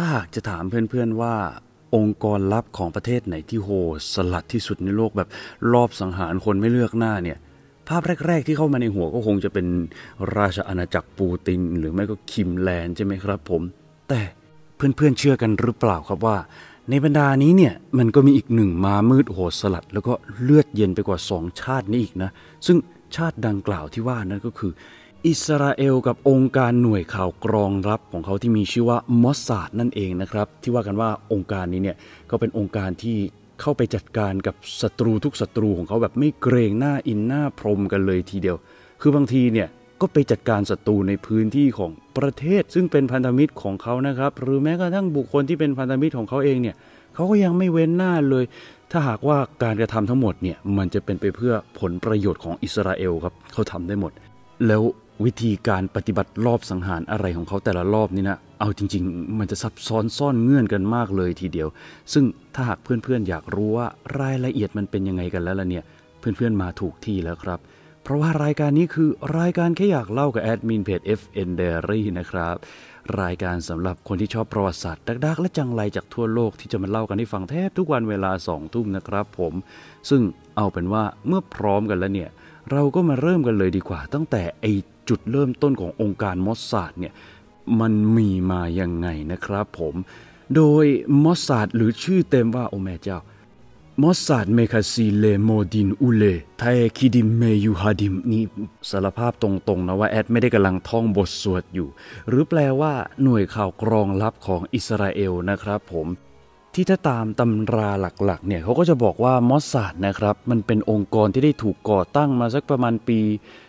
ถ้าหากจะถามเพื่อนๆว่าองค์กรลับของประเทศไหนที่โหสลัดที่สุดในโลกแบบรอบสังหารคนไม่เลือกหน้าเนี่ย ภาพแรกๆที่เข้ามาในหัวก็คงจะเป็นราชอาณาจักรปูตินหรือไม่ก็คิมแลนใช่ไหมครับผม แต่เพื่อนๆเชื่อกันหรือเปล่าครับว่าในบรรดานี้เนี่ยมันก็มีอีกหนึ่งมามืดโหดสลัด แล้วก็เลือดเย็นไปกว่าสองชาตินี้อีกนะ ซึ่งชาติดังกล่าวที่ว่านั้นก็คืออิสราเอลกับองค์การหน่วยข่าวกรองรับของเขาที่มีชื่อว่ามอสซาดนั่นเองนะครับ ที่ว่ากันว่าองค์การนี้เนี่ยก็เป็นองค์การที่เข้าไปจัดการกับศัตรูทุกศัตรูของเขาแบบไม่เกรงหน้าอินหน้าพรมกันเลยทีเดียว คือบางทีเนี่ยก็ไปจัดการศัตรูในพื้นที่ของประเทศซึ่งเป็นพันธมิตรของเขานะครับ หรือแม้กระทั่งบุคคลที่เป็นพันธมิตรของเขาเองเนี่ยเขาก็ยังไม่เว้นหน้าเลย ถ้าหากว่าการกระทำทั้งหมดเนี่ยมันจะเป็นไปเพื่อผลประโยชน์ของอิสราเอลครับเขาทำได้หมดแล้ววิธีการปฏิบัติรอบสังหารอะไรของเขาแต่ละรอบนี่นะ เอาจริงๆ มันจะซับซ้อนซ่อนเงื่อนกันมากเลยทีเดียว ซึ่งถ้าหากเพื่อนๆ อยากรู้ว่ารายละเอียดมันเป็นยังไงกันแล้วล่ะเนี่ย เพื่อนๆ มาถูกที่แล้วครับ เพราะว่ารายการนี้คือรายการแค่อยากเล่ากับแอดมินเพจ FN Diary นะครับ รายการสำหรับคนที่ชอบประวัติศาสตร์ดักๆ และจังไรจากทั่วโลกที่จะมาเล่ากันให้ฟังแทบทุกวันเวลาสองทุ่มนะครับผม ซึ่งเอาเป็นว่าเมื่อพร้อมกันแล้วเนี่ย เราก็มาเริ่มกันเลยดีกว่า ตั้งแต่ไอจุดเริ่มต้นขององค์การมอสซาดเนี่ยมันมีมาอย่างไงนะครับผม โดยมอสซาดหรือชื่อเต็มว่าโอแม่เจ้ามอสซาดเมคาซีเลโมดินอุเลไทคิดิมเมยูฮาดิม นี่สารภาพตรงๆนะว่าแอดไม่ได้กำลังท่องบทสวดอยู่ หรือแปลว่าหน่วยข่าวกรองลับของอิสราเอลนะครับผม ที่ถ้าตามตำราหลักๆเนี่ยเขาก็จะบอกว่ามอสซาดนะครับ มันเป็นองค์กรที่ได้ถูกก่อตั้งมาสักประมาณปี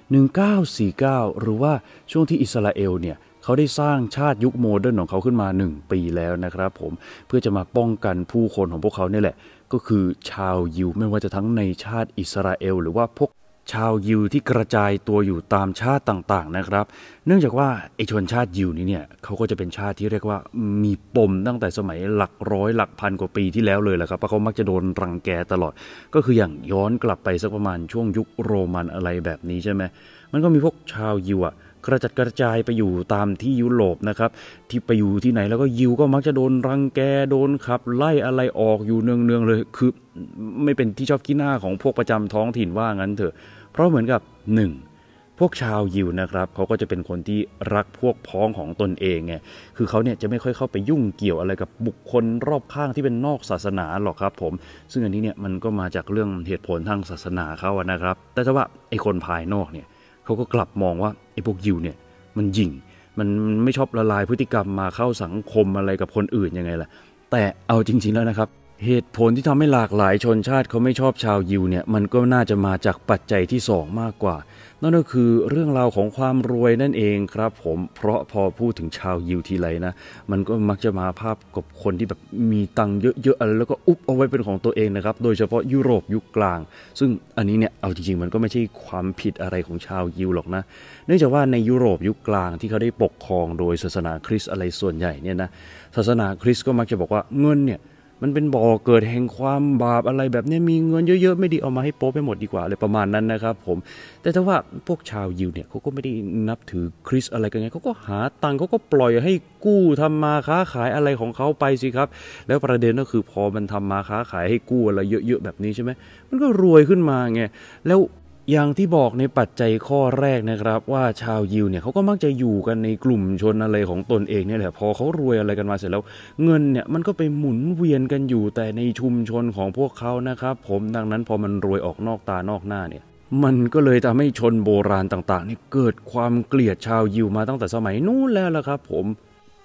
1949 หรือว่าช่วงที่อิสราเอลเนี่ยเขาได้สร้างชาติยุคโมเดิร์นของเขาขึ้นมา 1 ปีแล้วนะครับผมเพื่อจะมาป้องกันผู้คนของพวกเขาเนี่ยแหละ ก็คือชาวยิว ไม่ว่าจะทั้งในชาติอิสราเอลหรือว่าพวกชาวยิวที่กระจายตัวอยู่ตามชาติต่างๆนะครับ เนื่องจากว่าไอชนชาติยิวนี้เนี่ยเขาก็จะเป็นชาติที่เรียกว่ามีปมตั้งแต่สมัยหลักร้อยหลักพันกว่าปีที่แล้วเลยแหละครับ เพราะเขามักจะโดนรังแกตลอด ก็คืออย่างย้อนกลับไปสักประมาณช่วงยุคโรมันอะไรแบบนี้ใช่ไหมมันก็มีพวกชาวยิวอะ่ะกระจัดกระจายไปอยู่ตามที่ยุโรปนะครับที่ไปอยู่ที่ไหน แล้วก็ยิวก็มักจะโดนรังแกโดนขับ ไล่อะไรออกอยู่เนืองๆเลยคือ ไม่เป็นที่ชอบกินหน้าของพวกประจำท้องถิ่นว่างั้นเถอะ เพราะเหมือนกับหนึ่งพวกชาวยิวนะครับเขาก็จะเป็นคนที่รักพวกพ้องของตนเองไงคือเขาเนี่ยจะไม่ค่อยเข้าไปยุ่งเกี่ยวอะไรกับบุคคลรอบข้างที่เป็นนอกศาสนาหรอกครับผมซึ่งอันนี้เนี่ยมันก็มาจากเรื่องเหตุผลทางศาสนาเขาอะนะครับ แต่ว่าไอ้คนภายนอกเนี่ยเขาก็กลับมองว่าไอ้พวกยิวเนี่ยมันหยิ่งมันไม่ชอบละลายพฤติกรรมมาเข้าสังคมอะไรกับคนอื่นยังไงล่ะ แต่เอาจริงๆแล้วนะครับ เหตุผลที่ทำให้หลากหลายชนชาติเขาไม่ชอบชาวยิวเนี่ย มันก็น่าจะมาจากปัจจัยที่ 2 มากกว่านั่นก็คือเรื่องราวของความรวยนั่นเองครับ ผมเพราะพอพูดถึงชาวยิวทีไรนะมันก็มักจะมาภาพกับคนที่แบบมีตังค์เยอะๆอะไรแล้วก็อุบเอาไว้เป็นของตัวเองนะครับโดยเฉพาะยุโรปยุคกลาง ซึ่งอันนี้เนี่ยเอาจริงๆมันก็ไม่ใช่ความผิดอะไรของชาวยิวหรอกนะ เนื่องจากว่าในยุโรปยุคกลางที่เขาได้ปกครอง โดยศาสนาคริสต์อะไรส่วนใหญ่เนี่ยนะศาสนาคริสต์ก็มักจะบอกว่าเงินเนี่ยมันเป็นบ่อเกิดแห่งความบาปอะไรแบบนี้มีเงินเยอะๆไม่ดีเอามาให้โป๊ไปหมดดีกว่าเลยประมาณนั้นนะครับผม แต่ถ้าว่าพวกชาวยิวเนี่ยเขาก็ไม่ได้นับถือคริสอะไรกันไงเขาก็หาตังค์เขาก็ปล่อยให้กู้ทำมาค้าขายอะไรของเขาไปสิครับแล้วประเด็นก็คือพอมันทำมาค้าขายให้กู้อะไรเยอะ ๆ แบบนี้ใช่ไหมมันก็รวยขึ้นมาไงแล้วอย่างที่บอกในปัจจัยข้อแรกนะครับว่าชาวยิวเนี่ยเขาก็มักจะอยู่กันในกลุ่มชนอะไรของตนเองเนี่ยแหละพอเขารวยอะไรกันมาเสร็จแล้ว เงินเนี่ยมันก็ไปหมุนเวียนกันอยู่แต่ในชุมชนของพวกเขานะครับผมดังนั้นพอมันรวยออกนอกตานอกหน้าเนี่ยมันก็เลยทำให้ชนโบราณต่างๆนี่เกิดความเกลียดชาวยิวมาตั้งแต่สมัยนู้นแล้วละครับผม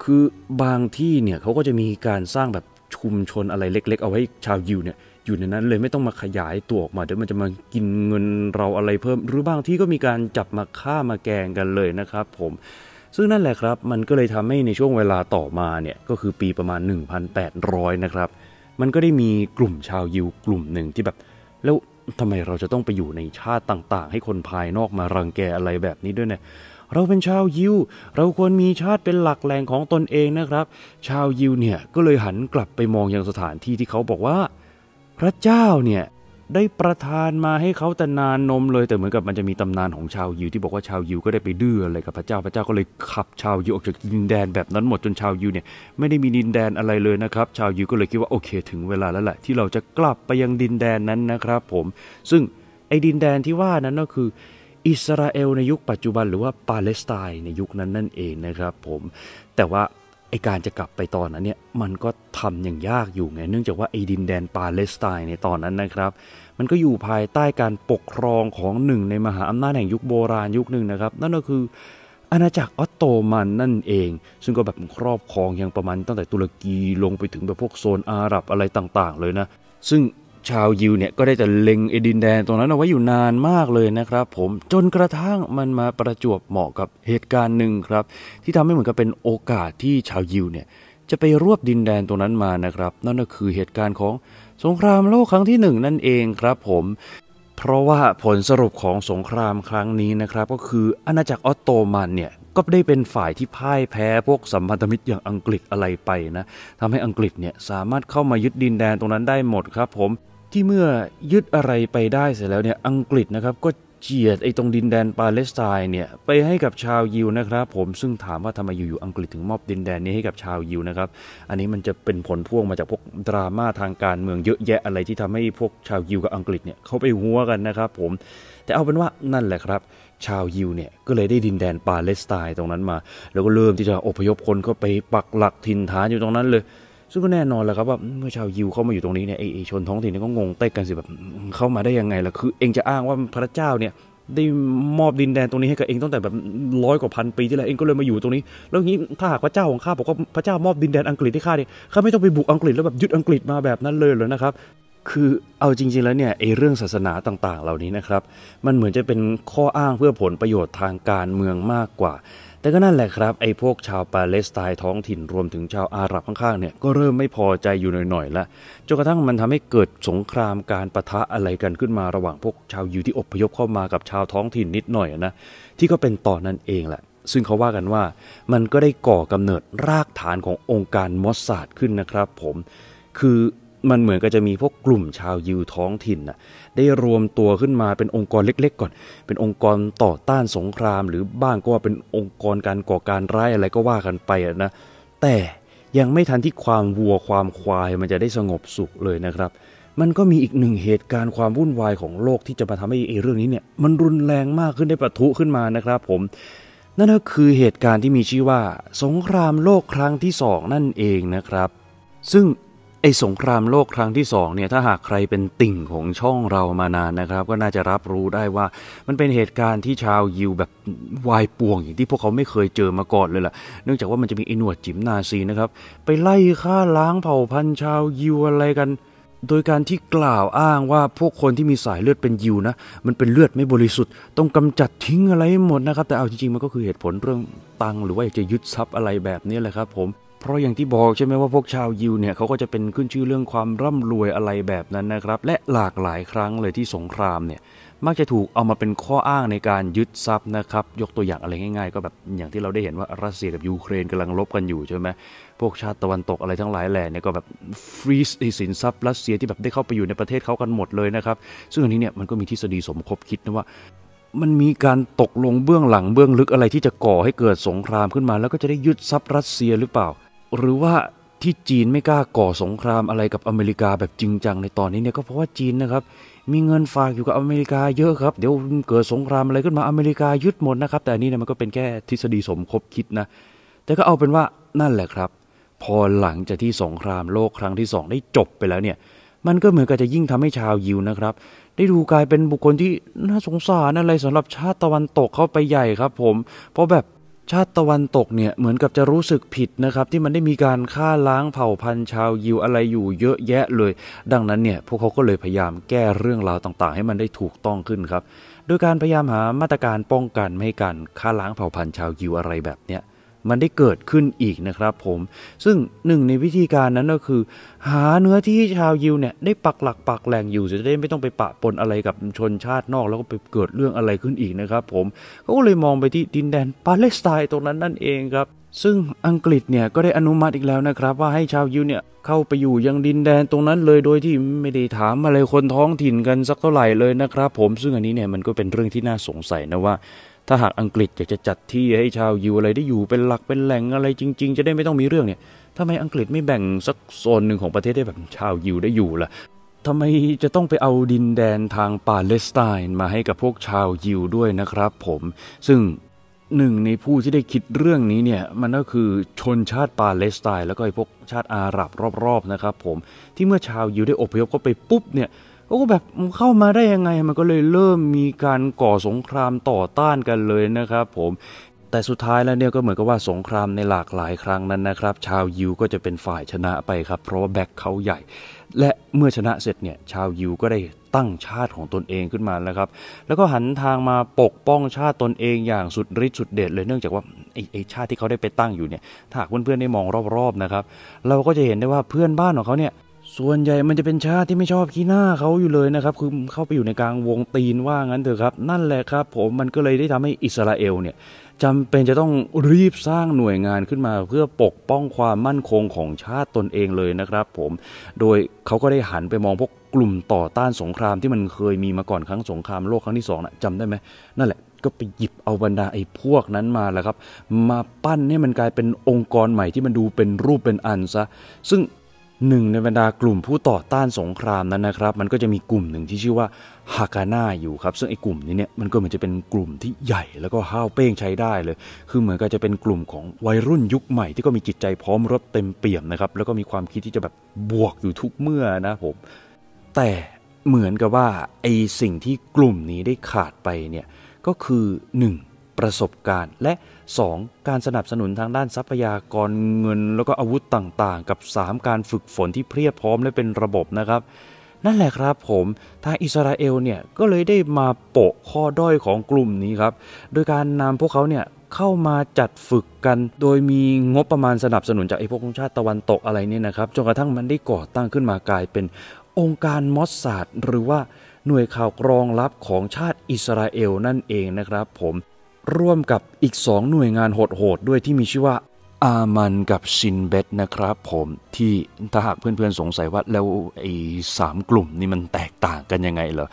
คือบางที่เนี่ยเขาก็จะมีการสร้างแบบชุมชนอะไรเล็ก ๆเอาไว้ชาวยิวเนี่ยอยู่ในนั้นเลยไม่ต้องมาขยายตัวออกมาเดี๋ยวมันจะมากินเงินเราอะไรเพิ่ม หรือบางที่ก็มีการจับมาฆ่ามาแกงกันเลยนะครับผม ซึ่งนั่นแหละครับ มันก็เลยทำให้ในช่วงเวลาต่อมาเนี่ยก็คือปีประมาณ 1,800นะครับมันก็ได้มีกลุ่มชาวยิวกลุ่มหนึ่งที่แบบ แล้วทำไมเราจะต้องไปอยู่ในชาติต่างๆ ให้คนภายนอกมารังแกอะไรแบบนี้ด้วยเนี่ย เราเป็นชาวยิวเราควรมีชาติเป็นหลักแหล่งของตนเองนะครับ ชาวยิวเนี่ยก็เลยหันกลับไปมองยังสถานที่ที่เขาบอกว่าพระเจ้าเนี่ยได้ประทานมาให้เขาแต่นานนมเลยแต่เหมือนกับมันจะมีตำนานของชาวยิวที่บอกว่าชาวยิวก็ได้ไปดื้ออะไรกับพระเจ้าพระเจ้าก็เลยขับชาวยิวออกจากดินแดนแบบนั้นหมดจนชาวยิวเนี่ยไม่ได้มีดินแดนอะไรเลยนะครับชาวยิวก็เลยคิดว่าโอเค ถึงเวลาแล้วแหละที่เราจะกลับไปยังดินแดนนั้นนะครับ ผมซึ่งไอ้ดินแดนที่ว่านั้นก็คือ อิสราเอลในยุคปัจจุบันหรือว่าปาเลสไตน์ในยุคนั้นนั่นเองนะครับผมแต่ว่าไอการจะกลับไปตอนนั้นเนี่ยมันก็ทำอย่างยากอยู่ไงเนื่องจากว่าไอดินแดนปาเลสไตน์ในตอนนั้นนะครับ มันก็อยู่ภายใต้การปกครองของหนึ่ง ในมหาอำนาจแห่งยุคโบราณยุคหนึ่งนะครับนั่นก็คืออาณาจักรออตโตมันนั่นเอง ซึ่งก็แบบครอบครองอย่างประมาณตั้งแต่ตุรกีลงไปถึงแบบพวกโซนอาหรับอะไรต่างๆ เลยนะ ซึ่งชาวยิวเนี่ยก็ได้แต่เล็งไอ้ดินแดนตรงนั้นเอาไว้อยู่นานมากเลยนะครับ ผมจนกระทั่งมันมาประจวบเหมาะกับเหตุการณ์หนึ่งครับ ที่ทำให้เหมือนกับเป็นโอกาสที่ชาวยิวเนี่ยจะไปรวบดินแดนตรงนั้นมานะครับ นั่นก็คือเหตุการณ์ของสงครามโลกครั้งที่ 1 นั่นเองครับผม เพราะว่าผลสรุปของสงครามครั้งนี้นะครับ ก็คืออาณาจักรออตโตมันเนี่ยก็ได้เป็นฝ่ายที่พ่ายแพ้พวกสัมพันธมิตรอย่างอังกฤษอะไรไปนะทำให้อังกฤษเนี่ยสามารถเข้ามายึดดินแดนตรงนั้นได้หมดครับผมที่เมื่อยึดอะไรไปได้เสร็จแล้วเนี่ยอังกฤษนะครับก็เจียดไอ้ตรงดินแดนปาเลสไตน์เนี่ยไปให้กับชาวยิวนะครับ ผมซึ่งถามว่าทำไมอยู่ๆอังกฤษถึงมอบดินแดนนี้ให้กับชาวยิวนะครับ อันนี้มันจะเป็นผลพวงมาจากพวกดราม่าทางการเมืองเยอะแยะอะไรที่ทำให้พวกชาวยิวกับอังกฤษเนี่ยเขาไปหัวกันนะครับ ผมแต่เอาเป็นว่านั่นแหละครับชาวยิวเนี่ยก็เลยได้ดินแดนปาเลสไตน์ตรงนั้นมา แล้วก็เริ่มที่จะอพยพคนเข้าไปปักหลักถิ่นฐานอยู่ตรงนั้นเลยซึ่งก็แน่นอนแหละครับว่าเมื่อชาวยิวเข้ามาอยู่ตรงนี้เนี่ยไอชนท้องถิ่นนี่ก็งงเต้กันสิแบบเข้ามาได้ยังไงล่ะคือ เองจะอ้างว่าพระเจ้าเนี่ยได้มอบดินแดนตรงนี้ให้กับเองตั้งแต่แบบร้อยกว่าพัน ปีที่แล้ว เองก็เลยมาอยู่ตรงนี้ แล้วงี้ถ้าหากพระเจ้าของข้าบอกว่าพระเจ้ามอบดินแดนอังกฤษให้ข้าเนี่ยข้าไม่ต้องไปบุกอังกฤษแล้วแบบยึดอังกฤษมาแบบนั้นเลยเลยนะครับคือเอาจริงๆแล้วเนี่ยไอ้เรื่องศาสนาต่างๆเหล่านี้นะครับมันเหมือนจะเป็นข้ออ้างเพื่อผลประโยชน์ทางการเมืองมากกว่าแต่ก็นั่นแหละครับไอ้พวกชาวปาเลสไตน์ท้องถิ่นรวมถึงชาวอาหรับข้างๆเนี่ยก็เริ่มไม่พอใจอยู่หน่อยๆละจนกระทั่งมันทำให้เกิดสงครามการประทะอะไรกันขึ้นมาระหว่างพวกชาวยิวที่อพยพเข้ามากับชาวท้องถิ่นนิดหน่อยนะที่ก็เป็นต่อนนั่นเองแหละ ซึ่งเขาว่ากันว่ามันก็ได้ก่อกำเนิดรากฐานขององค์การมอสซาดขึ้นนะครับ ผมคือมันเหมือนกับจะมีพวกกลุ่มชาวยิวท้องถิ่นนะได้รวมตัวขึ้นมาเป็นองค์กรเล็กๆก่อน เป็นองค์กรต่อต้านสงคราม หรือบ้างก็ว่าเป็นองค์กรการก่อการร้ายอะไรก็ว่ากันไปนะ แต่ยังไม่ทันที่ความวัวความควายมันจะได้สงบสุขเลยนะครับ มันก็มีอีกหนึ่งเหตุการณ์ความวุ่นวายของโลกที่จะมาทำให้เรื่องนี้เนี่ย มันรุนแรงมากขึ้นได้ประทุขึ้นมานะครับ ผม นั่นก็คือเหตุการณ์ที่มีชื่อว่า สงครามโลกครั้งที่สองนั่นเองนะครับ ซึ่งไอ้สงครามโลกครั้งที่สองเนี่ยถ้าหากใครเป็นติ่งของช่องเรามานานนะครับ ก็น่าจะรับรู้ได้ว่า มันเป็นเหตุการณ์ที่ชาวยิวแบบวายป่วงอย่างที่พวกเขาไม่เคยเจอมาก่อนเลยล่ะเนื่องจากว่ามันจะมีไอ้หนวดจิ๋มนาซีนะครับไปไล่ฆ่าล้างเผ่าพันธุ์ชาวยิวอะไรกัน โดยการที่กล่าวอ้างว่าพวกคนที่มีสายเลือดเป็นยิวนะมันเป็นเลือดไม่บริสุทธิ์ต้องกำจัดทิ้งอะไรหมดนะครับ แต่เอาจริงๆมันก็คือเหตุผลเรื่องตังหรือว่าอยากจะยึดทรัพย์อะไรแบบนี้แหละครับผมเพราะอย่างที่บอกใช่ไหมว่าพวกชาวยิวเนี่ยเขาก็จะเป็นขึ้นชื่อเรื่องความร่ำรวยอะไรแบบนั้นนะครับและหลากหลายครั้งเลยที่สงครามเนี่ยมักจะถูกเอามาเป็นข้ออ้างในการยึดทรัพย์นะครับยกตัวอย่างอะไรง่ายๆ ก็แบบอย่างที่เราได้เห็นว่ารัสเซียกับยูเครนกำลังลบกันอยู่ใช่ไหมพวกชาติตะวันตกอะไรทั้งหลายแหล่เนี่ยก็แบบฟรีสสินทรัพย์ รัสเซียที่แบบได้เข้าไปอยู่ในประเทศเขากันหมดเลยนะครับซึ่งอันนี้เนี่ยมันก็มีทฤษฎีสมคบคิดนะว่า มันมีการตกลงเบื้องหลังเบื้องลึกอะไรที่จะก่อให้เกิดสงครามขึ้นมา แล้วก็จะได้ยึดทรัพย์รัสเซียหรือเปล่าหรือว่าที่จีนไม่กล้าก่อสงครามอะไรกับอเมริกาแบบจริงจังในตอนนี้เนี่ยก็เพราะว่าจีนนะครับมีเงินฝากอยู่กับอเมริกาเยอะครับเดี๋ยวเกิดสงครามอะไรขึ้นมาอเมริกายึดหมดนะครับ แต่นี่เนี่ยมันก็เป็นแค่ทฤษฎีสมคบคิดนะแต่ก็เอาเป็นว่านั่นแหละครับ พอหลังจากที่สงครามโลกครั้งที่2ได้จบไปแล้วเนี่ย มันก็เหมือนกับจะยิ่งทำให้ชาวยิวนะครับ ได้ดูกลายเป็นบุคคลที่น่าสงสารอะไรสำหรับชาติตะวันตกเข้าไปใหญ่ครับ ผมเพราะแบบชาติตะวันตกเนี่ยเหมือนกับจะรู้สึกผิดนะครับที่มันได้มีการฆ่าล้างเผ่าพันธุ์ชาวยิวอะไรอยู่เยอะแยะเลย ดังนั้นเนี่ยพวกเขาก็เลยพยายามแก้เรื่องราวต่างๆ ให้มันได้ถูกต้องขึ้นครับ โดยการพยายามหามาตรการป้องกันไม่ให้การฆ่าล้างเผ่าพันธุ์ชาวยิวอะไรแบบเนี้ยมันได้เกิดขึ้นอีกนะครับผมซึ่งหนึ่งในวิธีการนั้นก็คือ หาเนื้อที่ชาวยิวเนี่ยได้ปักหลักปักแหล่งอยู่ จะได้ไม่ต้องไปปะปนอะไรกับชนชาตินอกแล้วก็ไปเกิดเรื่องอะไรขึ้นอีกนะครับ ผมเขาก็เลยมองไปที่ดินแดนปาเลสไตน์ตรงนั้นนั่นเองครับ ซึ่งอังกฤษเนี่ยก็ได้อนุมัติอีกแล้วนะครับ ว่าให้ชาวยิวเนี่ยเข้าไปอยู่ยังดินแดนตรงนั้นเลยโดยที่ไม่ได้ถามอะไรคนท้องถิ่นกันสักเท่าไหร่เลยนะครับ ผมซึ่งอันนี้เนี่ยมันก็เป็นเรื่องที่น่าสงสัยนะว่าถ้าหากอังกฤษอยากจะจัดที่ให้ชาวยิวอะไรได้อยู่เป็นหลักเป็นแหล่งอะไรจริงๆ จะได้ไม่ต้องมีเรื่องเนี่ยทำไมอังกฤษไม่แบ่งสักโซนหนึ่งของประเทศให้แบบชาวยิวได้อยู่ล่ะทำไมจะต้องไปเอาดินแดนทางปาเลสไตน์มาให้กับพวกชาวยิวด้วยนะครับ ผมซึ่งหนึ่งในผู้ที่ได้คิดเรื่องนี้เนี่ยมันก็คือชนชาติปาเลสไตน์แล้วก็ไอ้พวกชาติอาหรับรอบๆนะครับผมที่เมื่อชาวยิวได้อพยพเข้าไปปุ๊บเนี่ยเขาก็แบบเข้ามาได้ยังไงมันก็เลยเริ่มมีการก่อสงครามต่อต้านกันเลยนะครับผมแต่สุดท้ายแล้วเนี่ยก็เหมือนกับว่าสงครามในหลากหลายครั้งนั้นนะครับ ชาวยิวก็จะเป็นฝ่ายชนะไปครับ เพราะว่าแบ็คเขาใหญ่ และเมื่อชนะเสร็จเนี่ยชาวยิวก็ได้ตั้งชาติของตนเองขึ้นมาแล้วครับแล้วก็หันทางมาปกป้องชาติตนเองอย่างสุดฤทธิ์สุดเดชเลยเนื่องจากว่าไอ้ไอชาติที่เขาได้ไปตั้งอยู่เนี่ยถ้าเพื่อนๆได้มองรอบๆนะครับเราก็จะเห็นได้ว่าเพื่อนบ้านของเขาเนี่ยส่วนใหญ่มันจะเป็นชาติที่ไม่ชอบขี้หน้าเขาอยู่เลยนะครับคือเข้าไปอยู่ในกลางวงตีนว่างั้นเถอะครับ นั่นแหละครับ ผมมันก็เลยได้ทำให้อิสราเอลเนี่ยจำเป็นจะต้องรีบสร้างหน่วยงานขึ้นมาเพื่อปกป้องความมั่นคงของชาติตนเองเลยนะครับ ผม โดยเขาก็ได้หันไปมองพวกกลุ่มต่อต้านสงครามที่มันเคยมีมาก่อนครั้งสงครามโลกครั้งที่สองนะจำได้ไหมนั่นแหละก็ไปหยิบเอาบรรดาไอ้พวกนั้นมาแหละครับ มาปั้นให้มันกลายเป็นองค์กรใหม่ที่มันดูเป็นรูปเป็นอันซะ ซึ่งหนึ่งในบรรดากลุ่มผู้ต่อต้านสงครามนั้นนะครับมันก็จะมีกลุ่มหนึ่งที่ชื่อว่า ฮากาน่าอยู่ครับซึ่งไอ้กลุ่มนี้เนี่ยมันก็เหมือนจะเป็นกลุ่มที่ใหญ่แล้วก็ห้าวเป้งใช้ได้เลย คือเหมือนก็จะเป็นกลุ่มของวัยรุ่นยุคใหม่ ที่ก็มีจิตใจพร้อมรบเต็มเปี่ยมนะครับแล้วก็มีความคิดที่จะแบบบวกอยู่ทุกเมื่อนะผมแต่เหมือนกับว่าไอ้สิ่งที่กลุ่มนี้ได้ขาดไปเนี่ยก็คือหนึ่งประสบการณ์และ 2. การสนับสนุนทางด้านทรัพยากรเงิน แล้วก็อาวุธต่างๆ กับ 3. การฝึกฝนที่เพียบพร้อมและเป็นระบบนะครับ นั่นแหละครับผม ทางอิสราเอลเนี่ยก็เลยได้มาโปะข้อด้อยของกลุ่มนี้ครับโดยการนำพวกเขาเนี่ยเข้ามาจัดฝึกกัน โดยมีงบประมาณสนับสนุนจากไอ้พวกชาติตะวันตกอะไรเนี่ยนะครับจนกระทั่งมันได้ก่อตั้งขึ้นมากลายเป็นองค์การมอสซาดหรือว่าหน่วยข่าวกรองลับของชาติอิสราเอลนั่นเองนะครับ ผมร่วมกับอีก 2 หน่วยงานโหดๆด้วยที่มีชื่อว่าอามันกับชินเบตนะครับผมที่ถ้าหากเพื่อนๆสงสัยว่า แล้วไอ้สามกลุ่มนี่มันแตกต่างกันยังไงเหรอ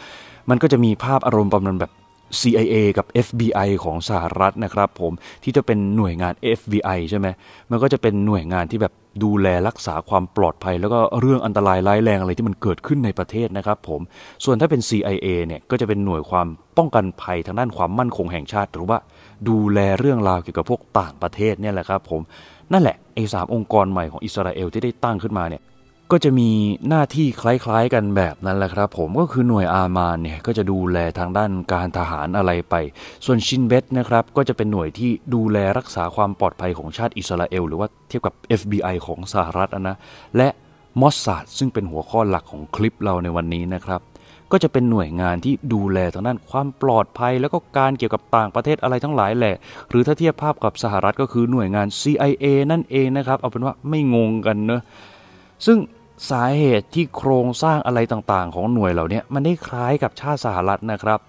มันก็จะมีภาพอารมณ์ประมาณแบบ CIA กับ FBI ของสหรัฐนะครับผมที่จะเป็นหน่วยงาน FBI ใช่ไหมมันก็จะเป็นหน่วยงานที่แบบดูแลรักษาความปลอดภัย แล้วก็เรื่องอันตรายร้ายแรงอะไรที่มันเกิดขึ้นในประเทศนะครับผมส่วนถ้าเป็น CIA เนี่ยก็จะเป็นหน่วยความป้องกันภัยทางด้านความมั่นคงแห่งชาติหรือว่า ดูแลเรื่องราวเกี่ยวกับพวกต่างประเทศเนี่ยแหละครับผมนั่นแหละไอ้สามองค์กรใหม่ของอิสราเอลที่ได้ตั้งขึ้นมาเนี่ยก็จะมีหน้าที่คล้ายๆกันแบบนั้นแหละครับ ผมก็คือหน่วยอามานเนี่ยก็จะดูแลทางด้านการทหารอะไรไป ส่วนชินเบตนะครับ ก็จะเป็นหน่วยที่ดูแลรักษาความปลอดภัยของชาติอิสราเอลหรือว่าเทียบกับ FBI ของสหรัฐนะและมอสซาดซึ่งเป็นหัวข้อหลักของคลิปเราในวันนี้นะครับ ก็จะเป็นหน่วยงานที่ดูแลทางด้านความปลอดภัยแล้วก็การเกี่ยวกับต่างประเทศอะไรทั้งหลายแหละหรือถ้าเทียบภาพกับสหรัฐ ก็คือหน่วยงาน CIA นั่นเองนะครับเอาเป็นว่าไม่งงกันเนอะซึ่งสาเหตุที่โครงสร้างอะไรต่างๆ ของหน่วยเหล่านี้มันได้คล้ายกับชาติสหรัฐนะครับ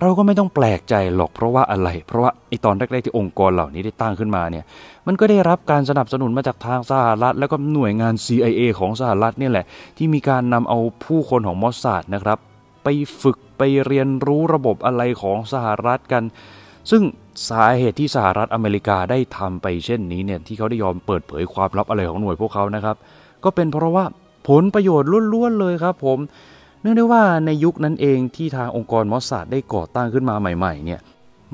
เราก็ไม่ต้องแปลกใจหรอก เพราะว่าอะไร เพราะว่าไอตอนแรกๆที่องค์กรเหล่านี้ได้ตั้งขึ้นมาเนี่ยมันก็ได้รับการสนับสนุนมาจากทางสหรัฐ แล้วก็หน่วยงาน CIA ของสหรัฐนี่แหละ ที่มีการนำเอาผู้คนของมอสซาดนะครับ ไปฝึกไปเรียนรู้ระบบอะไรของสหรัฐกัน ซึ่งสาเหตุที่สหรัฐอเมริกาได้ทำไปเช่นนี้เนี่ยที่เขาได้ยอมเปิดเผยความลับอะไรของหน่วยพวกเขานะครับก็เป็นเพราะว่าผลประโยชน์ล้วนๆเลยครับ ผม เนื่องด้วยว่าในยุคนั้นเองที่ทางองค์กรมอสซาดได้ก่อตั้งขึ้นมาใหม่ๆเนี่ย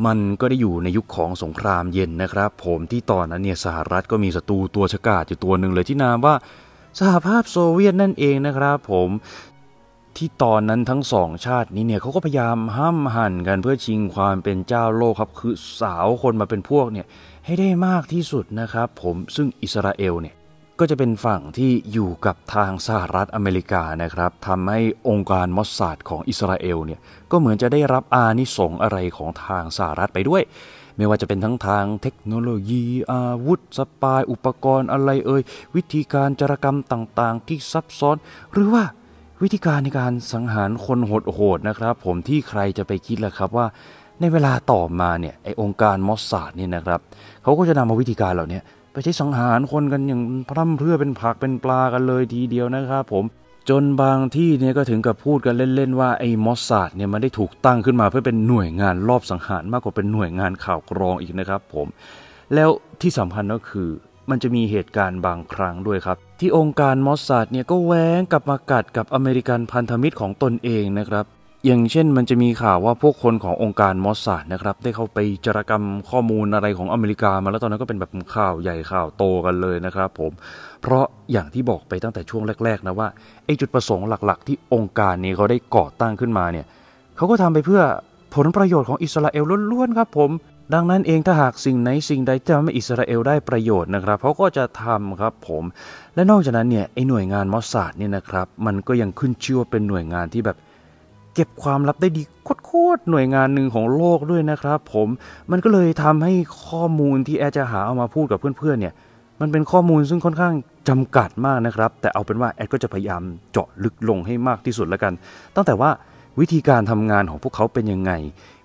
มันก็ได้อยู่ในยุคของสงครามเย็นนะครับ ผมที่ตอนนั้นเนี่ยสหรัฐก็มีศัตรูตัวฉกาจอยู่ตัวหนึ่งเลยที่นามว่าสหภาพโซเวียตนั่นเองนะครับผมที่ตอนนั้นทั้งสองชาตินี้เนี่ยเขาก็พยายามห้ามหันกันเพื่อชิงความเป็นเจ้าโลกครับ คือสาวคนมาเป็นพวกเนี่ยให้ได้มากที่สุดนะครับ ผมซึ่งอิสราเอลเนี่ยก็จะเป็นฝั่งที่อยู่กับทางสหรัฐอเมริกานะครับทำให้องค์การมอสซาดของอิสราเอลเนี่ยก็เหมือนจะได้รับอานิสงอะไรของทางสหรัฐไปด้วย ไม่ว่าจะเป็นทั้งทางเทคโนโลยีอาวุธ สปาย อุปกรณ์อะไรเอ่ยวิธีการจารกรรมต่างๆ ที่ซับซ้อน หรือว่าวิธีการในการสังหารคนโหดๆนะครับ ผมที่ใครจะไปคิดล่ะครับว่า ในเวลาต่อมาเนี่ยไอองค์การมอสซาดเนี่ยนะครับ เขาก็จะนำมาวิธีการเหล่านี้ไปใช้สังหารคนกันอย่างพร่ำเพื่อเป็นผักเป็นปลากันเลยทีเดียวนะครับ ผม จนบางที่เนี่ยก็ถึงกับพูดกันเล่นๆว่าไอ้มอสซาดเนี่ยมันได้ถูกตั้งขึ้นมาเพื่อเป็นหน่วยงานรอบสังหารมากกว่าเป็นหน่วยงานข่าวกรองอีกนะครับผม แล้วที่สำคัญก็คือมันจะมีเหตุการณ์บางครั้งด้วยครับ ที่องค์การมอสซาดเนี่ยก็แหวงกลับมากัดกับอเมริกันพันธมิตรของตนเองนะครับอย่างเช่นมันจะมีข่าวว่าพวกคนขององค์การมอสซาดนะครับ ได้เข้าไปจารกรรมข้อมูลอะไรของอเมริกามาแล้วตอนนั้นก็เป็นแบบข่าวใหญ่ข่าวโตกันเลยนะครับ ผม เพราะอย่างที่บอกไปตั้งแต่ช่วงแรก ๆ นะว่าไอ้จุดประสงค์หลักๆ ที่องค์การนี้เขาได้ก่อตั้งขึ้นมาเนี่ยเขาก็ทำไปเพื่อผลประโยชน์ของอิสราเอลล้วนๆครับผม ดังนั้นเองถ้าหากสิ่งไหนสิ่งใดจะทำให้อิสราเอลได้ประโยชน์นะครับเขาก็จะทำครับผม และนอกจากนั้นเนี่ยไอ้หน่วยงานมอสซาดเนี่ยนะครับ มันก็ยังขึ้นชื่อว่าเป็นหน่วยงานที่แบบเก็บความลับได้ดีโคตรหน่วยงานหนึ่งของโลกด้วยนะครับ ผมมันก็เลยทำให้ข้อมูลที่แอดจะหาเอามาพูดกับเพื่อนๆเนี่ยมันเป็นข้อมูลซึ่งค่อนข้างจำกัดมากนะครับแต่เอาเป็นว่าแอดก็จะพยายามเจาะลึกลงให้มากที่สุดแล้วกัน ตั้งแต่ว่าวิธีการทำงานของพวกเขาเป็นยังไง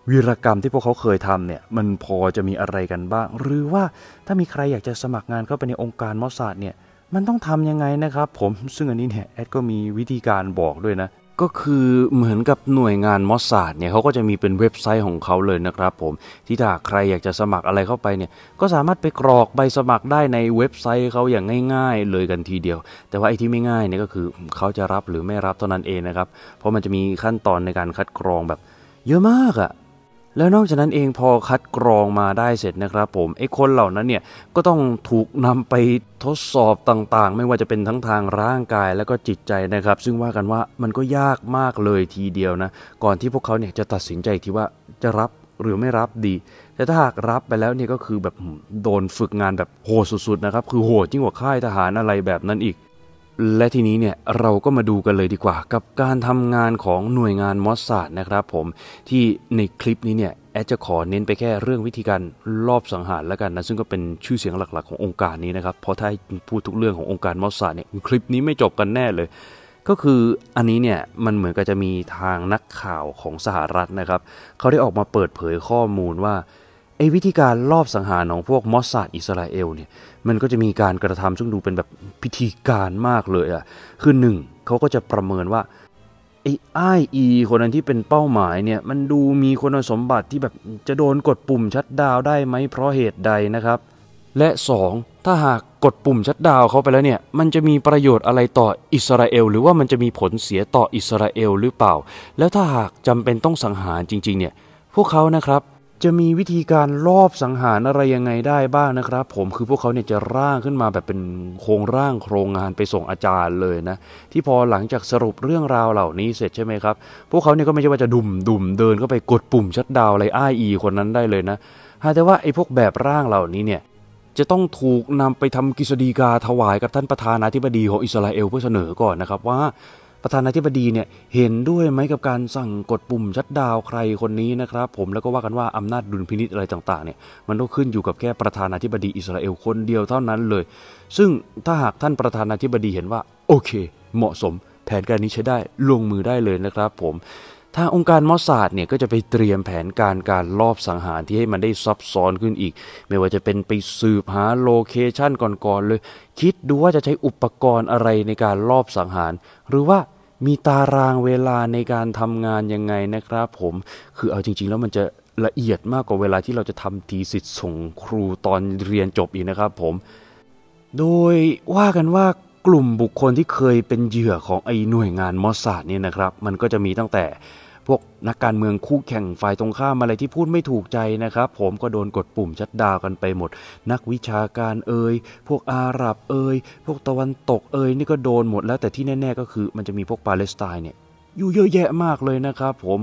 วีรกรรมที่พวกเขาเคยทำเนี่ยมันพอจะมีอะไรกันบ้าง หรือว่าถ้ามีใครอยากจะสมัครงานเข้าไปในองค์การมอสซาดเนี่ยมันต้องทำยังไงนะครับผมซึ่งอันนี้เนี่ยแอดก็มีวิธีการบอกด้วยนะก็คือเหมือนกับหน่วยงานมอสซาดเนี่ยเขาก็จะมีเป็นเว็บไซต์ของเขาเลยนะครับผม ที่ถ้าใครอยากจะสมัครอะไรเข้าไปเนี่ย ก็สามารถไปกรอกใบสมัครได้ในเว็บไซต์เขาอย่างง่าย ๆ เลยกันทีเดียว แต่ว่าไอ้ที่ไม่ง่ายเนี่ยก็คือเขาจะรับหรือไม่รับเท่านั้นเองนะครับ เพราะมันจะมีขั้นตอนในการคัดกรองแบบ เยอะมากอะแล้วนอกจากนั้นเองพอคัดกรองมาได้เสร็จนะครับ ผมไอ้คนเหล่านั้นเนี่ยก็ต้องถูกนำไปทดสอบต่างๆ ไม่ว่าจะเป็นทั้งทางร่างกายและก็จิตใจนะครับ ซึ่งว่ากันว่ามันก็ยากมากเลยทีเดียวนะก่อนที่พวกเขาเนี่ยจะตัดสินใจที่ว่าจะรับหรือไม่รับดี แต่ถ้าหากรับไปแล้วเนี่ยก็คือแบบโดนฝึกงานแบบโหดสุดๆนะครับ คือโหดยิ่งกว่าค่ายทหารอะไรแบบนั้นอีกและทีนี้เนี่ยเราก็มาดูกันเลยดีกว่ากับการทำงานของหน่วยงานมอสซาดนะครับ ผมที่ในคลิปนี้เนี่ยแอดจะขอเน้นไปแค่เรื่องวิธีการลอบสังหารแล้วกันนะซึ่งก็เป็นชื่อเสียงหลักๆขององค์การนี้นะครับ เพราะถ้าพูดทุกเรื่องขององค์การมอสซาดเนี่ยคลิปนี้ไม่จบกันแน่เลย ก็คืออันนี้เนี่ยมันเหมือนกับจะมีทางนักข่าวของสหรัฐนะครับเขาได้ออกมาเปิดเผยข้อมูลว่าไอ้วิธีการลอบสังหารของพวกมอสซาดอิสราเอลเนี่ย มันก็จะมีการกระทำซึ่งดูเป็นแบบพิธีการมากเลยอะ่ะคือหนึ่งเขาก็จะประเมินว่าไอ้ไออี คนนั้นที่เป็นเป้าหมายเนี่ยมันดูมีคุณสมบัติที่แบบ จะโดนกดปุ่มชัดดาวได้ไหมเพราะเหตุใดนะครับ และ2ถ้าหากกดปุ่มชัดดาวเขาไปแล้วเนี่ยมันจะมีประโยชน์อะไรต่ออิสราเอล หรือว่ามันจะมีผลเสียต่ออิสราเอล หรือเปล่า แล้วถ้าหากจำเป็นต้องสังหารจริง ๆ เนี่ยพวกเขานะครับจะมีวิธีการรอบสังหารอะไรยังไงได้บ้างนะครับ ผมคือพวกเขาเนี่ยจะร่างขึ้นมาแบบเป็นโครงร่างโครงงานไปส่งอาจารย์เลยนะที่พอหลังจากสรุปเรื่องราวเหล่านี้เสร็จใช่ไหมครับพวกเขาเนี่ยก็ไม่ใช่ว่าจะดุมดุมเดินก็ไปกดปุ่มชัดดาวอะไรไอ้อีคนนั้นได้เลยนะหาแต่ว่าไอ้พวกแบบร่างเหล่านี้เนี่ยจะต้องถูกนำไปทำกิษฎีกาถวายกับท่านประธานาธิบดีของอิสราเอลเพื่อเสนอก่อนนะครับว่าประธานาธิบดีเนี่ยเห็นด้วยไหมกับการสั่งกดปุ่มชัดดาวใครคนนี้นะครับ ผมแล้วก็ว่ากันว่าอำนาจดุลพินิษอะไรต่างๆเนี่ยมันต้องขึ้นอยู่กับแค่ประธานาธิบดีอิสราเอลคนเดียวเท่านั้นเลย ซึ่งถ้าหากท่านประธานาธิบดีเห็นว่าโอเค เหมาะสมแผนการนี้ใช้ได้ลงมือได้เลยนะครับผมทางองค์การมอสซาดเนี่ยก็จะไปเตรียมแผนการการลอบสังหารที่ให้มันได้ซับซ้อนขึ้นอีกไม่ว่าจะเป็นไปสืบหาโลเคชันก่อนๆเลยคิดดูว่าจะใช้อุปกรณ์อะไรในการลอบสังหาร หรือว่ามีตารางเวลาในการทำงานยังไงนะครับ ผม คือเอาจริงๆแล้วมันจะละเอียดมากกว่าเวลาที่เราจะทำทีสิทธิ์ส่งครูตอนเรียนจบอีกนะครับผมโดยว่ากันว่ากลุ่มบุคคลที่เคยเป็นเหยื่อของไอ้หน่วยงานมอสซาดเนี่ยนะครับ มันก็จะมีตั้งแต่พวกนักการเมืองคู่แข่งฝ่ายตรงข้ามอะไรที่พูดไม่ถูกใจนะครับ ผมก็โดนกดปุ่มชัดดาวกันไปหมด นักวิชาการเอ่ยพวกอาหรับเอ่ยพวกตะวันตกเอ่ยนี่ก็โดนหมดแล้วแต่ที่แน่ ๆ ก็คือ มันจะมีพวกปาเลสไตน์เนี่ยอยู่เยอะแยะมากเลยนะครับผม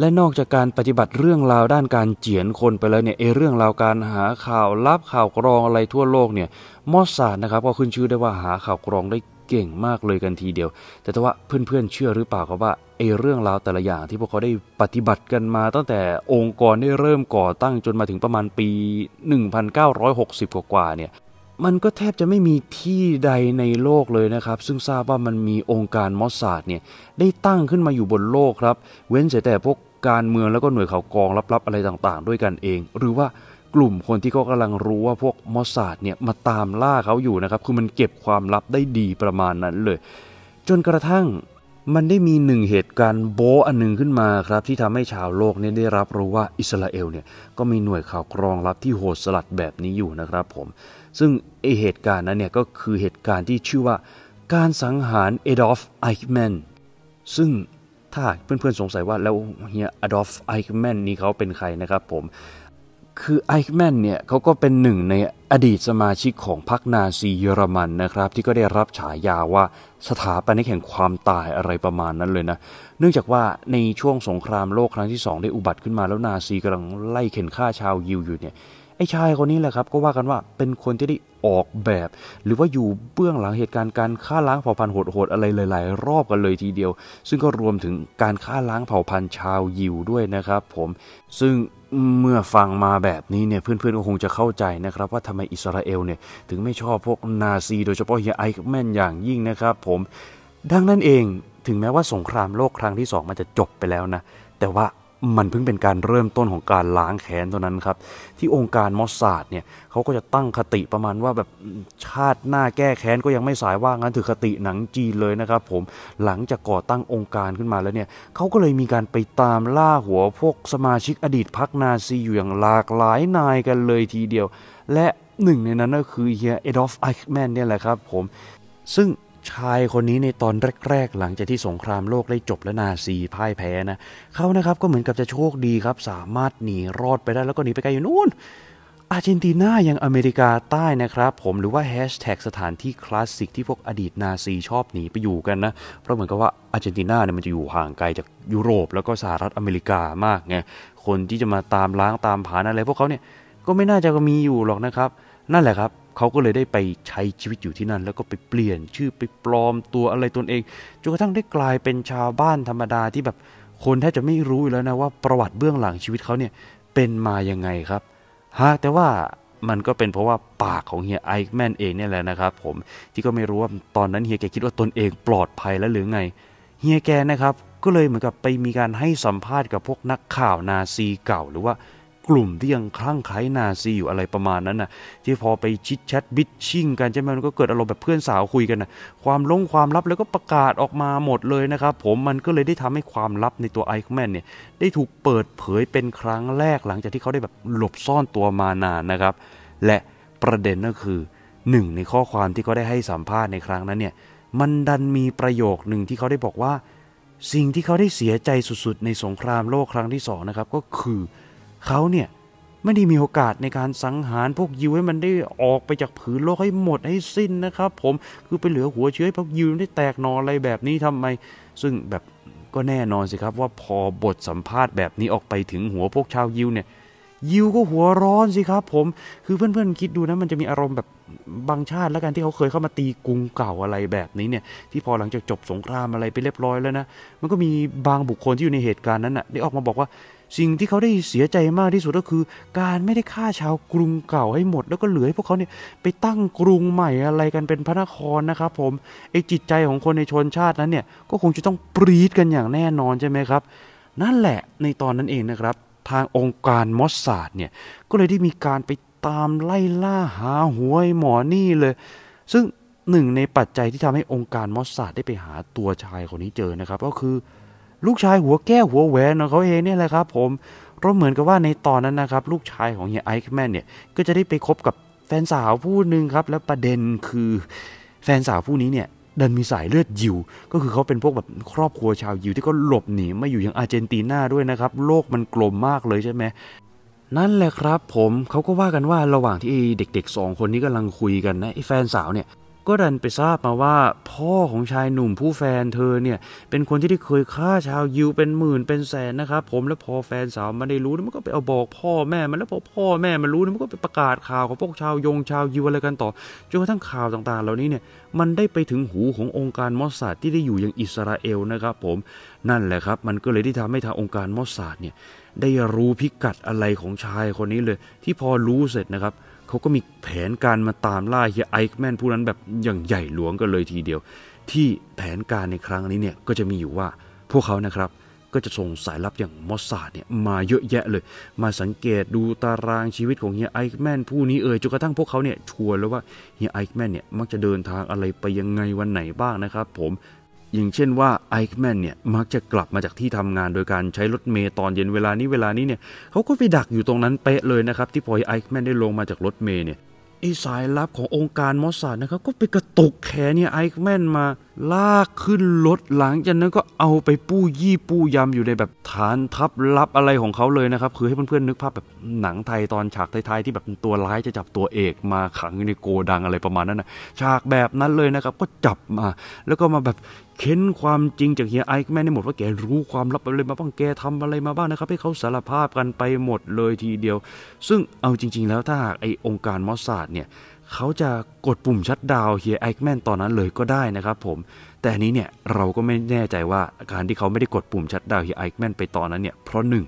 และนอกจากการปฏิบัติเรื่องราวด้านการเจียนคนไปแล้วเนี่ยเอเรื่องราวการหาข่าวลับข่าวกรองอะไรทั่วโลกเนี่ยมอสซาดนะครับก็ขึ้นชื่อได้ว่าหาข่าวกรองได้เก่งมากเลยกันทีเดียว แต่ว่าเพื่อนๆเชื่อหรือเปล่าครับว่าไอ้เรื่องราวแต่ละอย่างที่พวกเขาได้ปฏิบัติกันมาตั้งแต่องค์กรได้เริ่มก่อตั้งจนมาถึงประมาณปี 1960 กว่าเนี่ย มันก็แทบจะไม่มีที่ใดในโลกเลยนะครับ ซึ่งทราบว่ามันมีองค์การมอสซาดเนี่ยได้ตั้งขึ้นมาอยู่บนโลกครับ เว้นแต่พวกการเมืองแล้วก็หน่วยข่าวกองลับๆอะไรต่างๆ ด้วยกันเอง หรือว่ากลุ่มคนที่เขากำลังรู้ว่าพวกมอสซาดเนี่ยมาตามล่าเขาอยู่นะครับ คือมันเก็บความลับได้ดีประมาณนั้นเลย จนกระทั่งมันได้มีหนึ่งเหตุการณ์โบอันหนึ่งขึ้นมาครับ ที่ทำให้ชาวโลกเนี่ยได้รับรู้ว่าอิสราเอลเนี่ยก็มีหน่วยข่าวกรองลับที่โหดสลัดแบบนี้อยู่นะครับผมซึ่งไอเหตุการณ์นั้นเนี่ยก็คือเหตุการณ์ที่ชื่อว่าการสังหารเอดอล์ฟไอคแมนซึ่งถ้าเพื่อนๆสงสัยว่าแล้วเฮียอดอล์ฟไอคแมนนี่เขาเป็นใครนะครับผมคือไอค์แมนเนี่ยเขาก็เป็นหนึ่งในอดีตสมาชิกของพรรคนาซีเยอรมันนะครับ ที่ก็ได้รับฉายาว่าสถาปนิกแห่งความตายอะไรประมาณนั้นเลยนะ เนื่องจากว่าในช่วงสงครามโลกครั้งที่ 2 ได้อุบัติขึ้นมาแล้วนาซีกำลังไล่เข็นฆ่าชาวยิวอยู่เนี่ยไอชายคนนี้แหละครับก็ว่ากันว่าเป็นคนที่ได้ออกแบบ หรือว่าอยู่เบื้องหลังเหตุการณ์การฆ่าล้างเผ่าพันธุ์โหดๆอะไรหลาย ๆ รอบกันเลยทีเดียว ซึ่งก็รวมถึงการฆ่าล้างเผ่าพันธุ์ชาวยิวด้วยนะครับ ผมซึ่งเมื่อฟังมาแบบนี้เนี่ย เพื่อนๆก็คงจะเข้าใจนะครับ ว่าทำไมอิสราเอลเนี่ย ถึงไม่ชอบพวกนาซี โดยเฉพาะเฮียไอค์แม่นอย่างยิ่งนะครับผม ดังนั้นเองถึงแม้ว่าสงครามโลกครั้งที่ 2 มันจะจบไปแล้วนะ แต่ว่ามันเพิ่งเป็นการเริ่มต้นของการล้างแค้นเท่านั้นครับ ที่องค์การมอสซาดเนี่ยเขาก็จะตั้งคติประมาณว่าแบบชาติหน้าแก้แค้นก็ยังไม่สายว่างั้น ถือคติหนังจีนเลยนะครับผมหลังจากก่อตั้งองค์การขึ้นมาแล้วเนี่ย เขาก็เลยมีการไปตามล่าหัวพวกสมาชิกอดีตพักนาซีอยู่อย่างหลากหลายนายกันเลยทีเดียว และหนึ่งในนั้นก็คือเฮียเอ็ดอฟไอแมนเนี่ยแหละครับผมซึ่งชายคนนี้ในตอนแรกๆ หลังจากที่สงครามโลกได้จบและนาซีพ่ายแพ้นะเขานะครับ ก็เหมือนกับจะโชคดีครับ สามารถหนีรอดไปได้แล้วก็หนีไปไกลอยู่นู่น อาร์เจนตินายังอเมริกาใต้นะครับผมหรือว่าแฮชแท็กสถานที่คลาสสิกที่พวกอดีตนาซีชอบหนีไปอยู่กันนะ เพราะเหมือนกับว่าอาร์เจนตินาเนี่ยมันจะอยู่ห่างไกลจากยุโรปแล้วก็สหรัฐอเมริกามากไง คนที่จะมาตามล้างตามผานอะไรพวกเขาเนี่ยก็ไม่น่าจะมีอยู่หรอกนะครับนั่นแหละครับ เขาก็เลยได้ไปใช้ชีวิตอยู่ที่นั่น แล้วก็ไปเปลี่ยนชื่อไปปลอมตัวอะไรตนเองจนกระทั่งได้กลายเป็นชาวบ้านธรรมดาที่แบบคนแทบจะไม่รู้แล้วนะว่าประวัติเบื้องหลังชีวิตเขาเนี่ย เป็นมายังไงครับฮะแต่ว่ามันก็เป็นเพราะว่าปากของเฮียไอคแมนเองเนี่ยแหละนะครับ ผมที่ก็ไม่รู้ว่าตอนนั้นเฮียแกคิดว่าตนเองปลอดภัยแล้วหรือไงเฮียแกนะครับ ก็เลยเหมือนกับไปมีการให้สัมภาษณ์กับพวกนักข่าวนาซีเก่าหรือว่ากลุ่มที่ยังคลั่งไคล้นาซีอยู่อะไรประมาณนั้นนะ่ะที่พอไปชิดแชทบิชชิ่งกันใช่ไหมมันก็เกิดอารมณ์แบบเพื่อนสาวคุยกันนะความลงความลับแล้วก็ประกาศออกมาหมดเลยนะครับ ผมมันก็เลยได้ทำให้ความลับในตัวไอคแมนเนี่ยได้ถูกเปิดเผยเป็นครั้งแรกหลังจากที่เขาได้แบบหลบซ่อนตัวมานานนะครับ และประเด็นก็คือหนึ่งในข้อความที่เขาได้ให้สัมภาษณ์ในครั้งนั้นเนี่ยมันดันมีประโยคหนึ่งที่เขาได้บอกว่า สิ่งที่เขาได้เสียใจสุดๆ ในสงครามโลกครั้งที่สองนะครับก็คือเขาเนี่ยไม่ได้มีโอกาสในการสังหารพวกยิวให้มันได้ออกไปจากผืนโลกให้หมดให้สิ้นนะครับผมคือไปเหลือหัวเชื้อ้พวกยิวได้แตกนอนอะไรแบบนี้ทำไม ซึ่งแบบก็แน่นอนสิครับว่าพอบทสัมภาษณ์แบบนี้ออกไปถึงหัวพวกชาวยิวเนี่ย ยิวก็หัวร้อนสิครับผมคือเพื่อนๆคิดดูนะ มันจะมีอารมณ์แบบบางชาติแล้วกันที่เขาเคยเข้ามาตีกรุงเก่าอะไรแบบนี้เนี่ย ที่พอหลังจากจบสงครามอะไรไปเรียบร้อยแล้วนะมันก็มีบางบุคคลที่อยู่ในเหตุการณ์นั้นอนะ่ะได้ออกมาบอกว่าสิ่งที่เขาได้เสียใจมากที่สุดก็คือ การไม่ได้ฆ่าชาวกรุงเก่าให้หมดแล้วก็เหลือให้พวกเขาเนี่ยไปตั้งกรุงใหม่อะไรกันเป็นพระนครนะครับ ผมไอจิตใจของคนในชนชาตินั้นเนี่ยก็คงจะต้องปรีดกันอย่างแน่นอนใช่ไหมครับ นั่นแหละในตอนนั้นเองนะครับ ทางองค์การมอสซาดเนี่ยก็เลยได้มีการไปตามไล่ล่าหาหวยหมอนี่เลย ซึ่งหนึ่งในปัจจัยที่ทำให้องค์การมอสซาดได้ไปหาตัวชายคนนี้เจอนะครับก็คือลูกชายหัวแก้วหัวแหวนของเขาเองเนี่ยแหละครับ ผมเรา้เหมือนกับว่าในตอนนั้นนะครับลูกชายของเฮียไอค์แมนเนี่ย ก็จะได้ไปคบกับแฟนสาวผู้หนึ่งครับแล้วประเด็นคือ แฟนสาวผู้นี้เนี่ย ดันมีสายเลือดยิว ก็คือเขาเป็นพวกแบบครอบครัวชาวยิวที่ก็หลบหนีมาอยู่อย่างอาร์เจนตินาด้วยนะครับโลกมันกลมมากเลยใช่ไหมนั่นแหละครับผมเขาก็ว่ากันว่าระหว่างที่เด็กๆสองคนนี้กำลังคุยกันนะไอ้แฟนสาวเนี่ยก็ดันไปทราบมาว่า พ่อของชายหนุ่มผู้แฟนเธอเนี่ย เป็นคนที่ได้เคยฆ่าชาวยิวเป็นหมื่นเป็นแสนนะครับ ผมแล้วพอแฟนสาวมาได้รู้มันก็ไปเอาบอกพ่อแม่มันแล้วพอพ่อแม่มันรู้มันก็ไปประกาศข่าวของพวกชาวยงชาวยิวอะไรกันต่อจนกระทั่งข่าวต่างๆ เหล่านี้เนี่ยมันได้ไปถึงหูขององค์การมอสซาดที่ได้อยู่อย่างอิสราเอลนะครับ ผมนั่นแหละครับ มันก็เลยที่ทำให้ทางองค์การมอสซาดเนี่ยได้รู้พิกัดอะไรของชายคนนี้เลย ที่พอรู้เสร็จนะครับเขาก็มีแผนการมาตามล่าเฮียไอค์แมนผู้นั้นแบบอย่างใหญ่หลวงกันเลยทีเดียว ที่แผนการในครั้งนี้เนี่ยก็จะมีอยู่ว่าพวกเขานะครับ ก็จะส่งสายลับอย่างมอสซาดเนี่ยมาเยอะแยะเลยมาสังเกตดูตารางชีวิตของเฮียไอค์แมนผู้นี้เอ่ยจนกระทั่งพวกเขาเนี่ยชัวร์แล้วว่าเฮียไอค์แมนเนี่ยมักจะเดินทางอะไรไปยังไงวันไหนบ้างนะครับ ผมอย่างเช่นว่าไอค์แมนเนี่ยมักจะกลับมาจากที่ทำงานโดยการใช้รถเมย์ตอนเย็นเวลานี้เวลานี้เนี่ยเขาก็ไปดักอยู่ตรงนั้นเป๊ะเลยนะครับที่พอไอค์แมนได้ลงมาจากรถเมย์เนี่ยไอสายลับขององค์การมอสซาดนะครับก็ไปกระตุกแขนเนี่ยไอค์แมนมาลากขึ้นรถหลังจากนั้นก็เอาไปปู้ยี่ปู้ยำอยู่ในแบบฐานทับลับอะไรของเขาเลยนะครับคือให้เพื่อนๆนึกภาพแบบหนังไทยตอนฉากไทายๆ ที่แบบตัวร้ายจะจับตัวเอกมาขังอยู่ในโกดังอะไรประมาณนั้นนะฉากแบบนั้นเลยนะครับก็จับมาแล้วก็มาแบบเค้นความจริงจากเฮียไอซ์แม่ได้หมดว่าแกรู้ความลับอะไรมาบ้างแกทำอะไรมาบ้างนะครับให้เขาสารภาพกันไปหมดเลยทีเดียว ซึ่งเอาจริง ๆแล้วถ้าหากไอองค์การมอสซาดเนี่ยเขาจะกดปุ่มชัดดาวเฮียไอค์แมนตอนนั้นเลยก็ได้นะครับผมแต่อันนี้เนี่ยเราก็ไม่แน่ใจว่าการที่เขาไม่ได้กดปุ่มชัดดาวเฮียไอค์แมนไปตอนนั้นเนี่ยเพราะหนึ่ง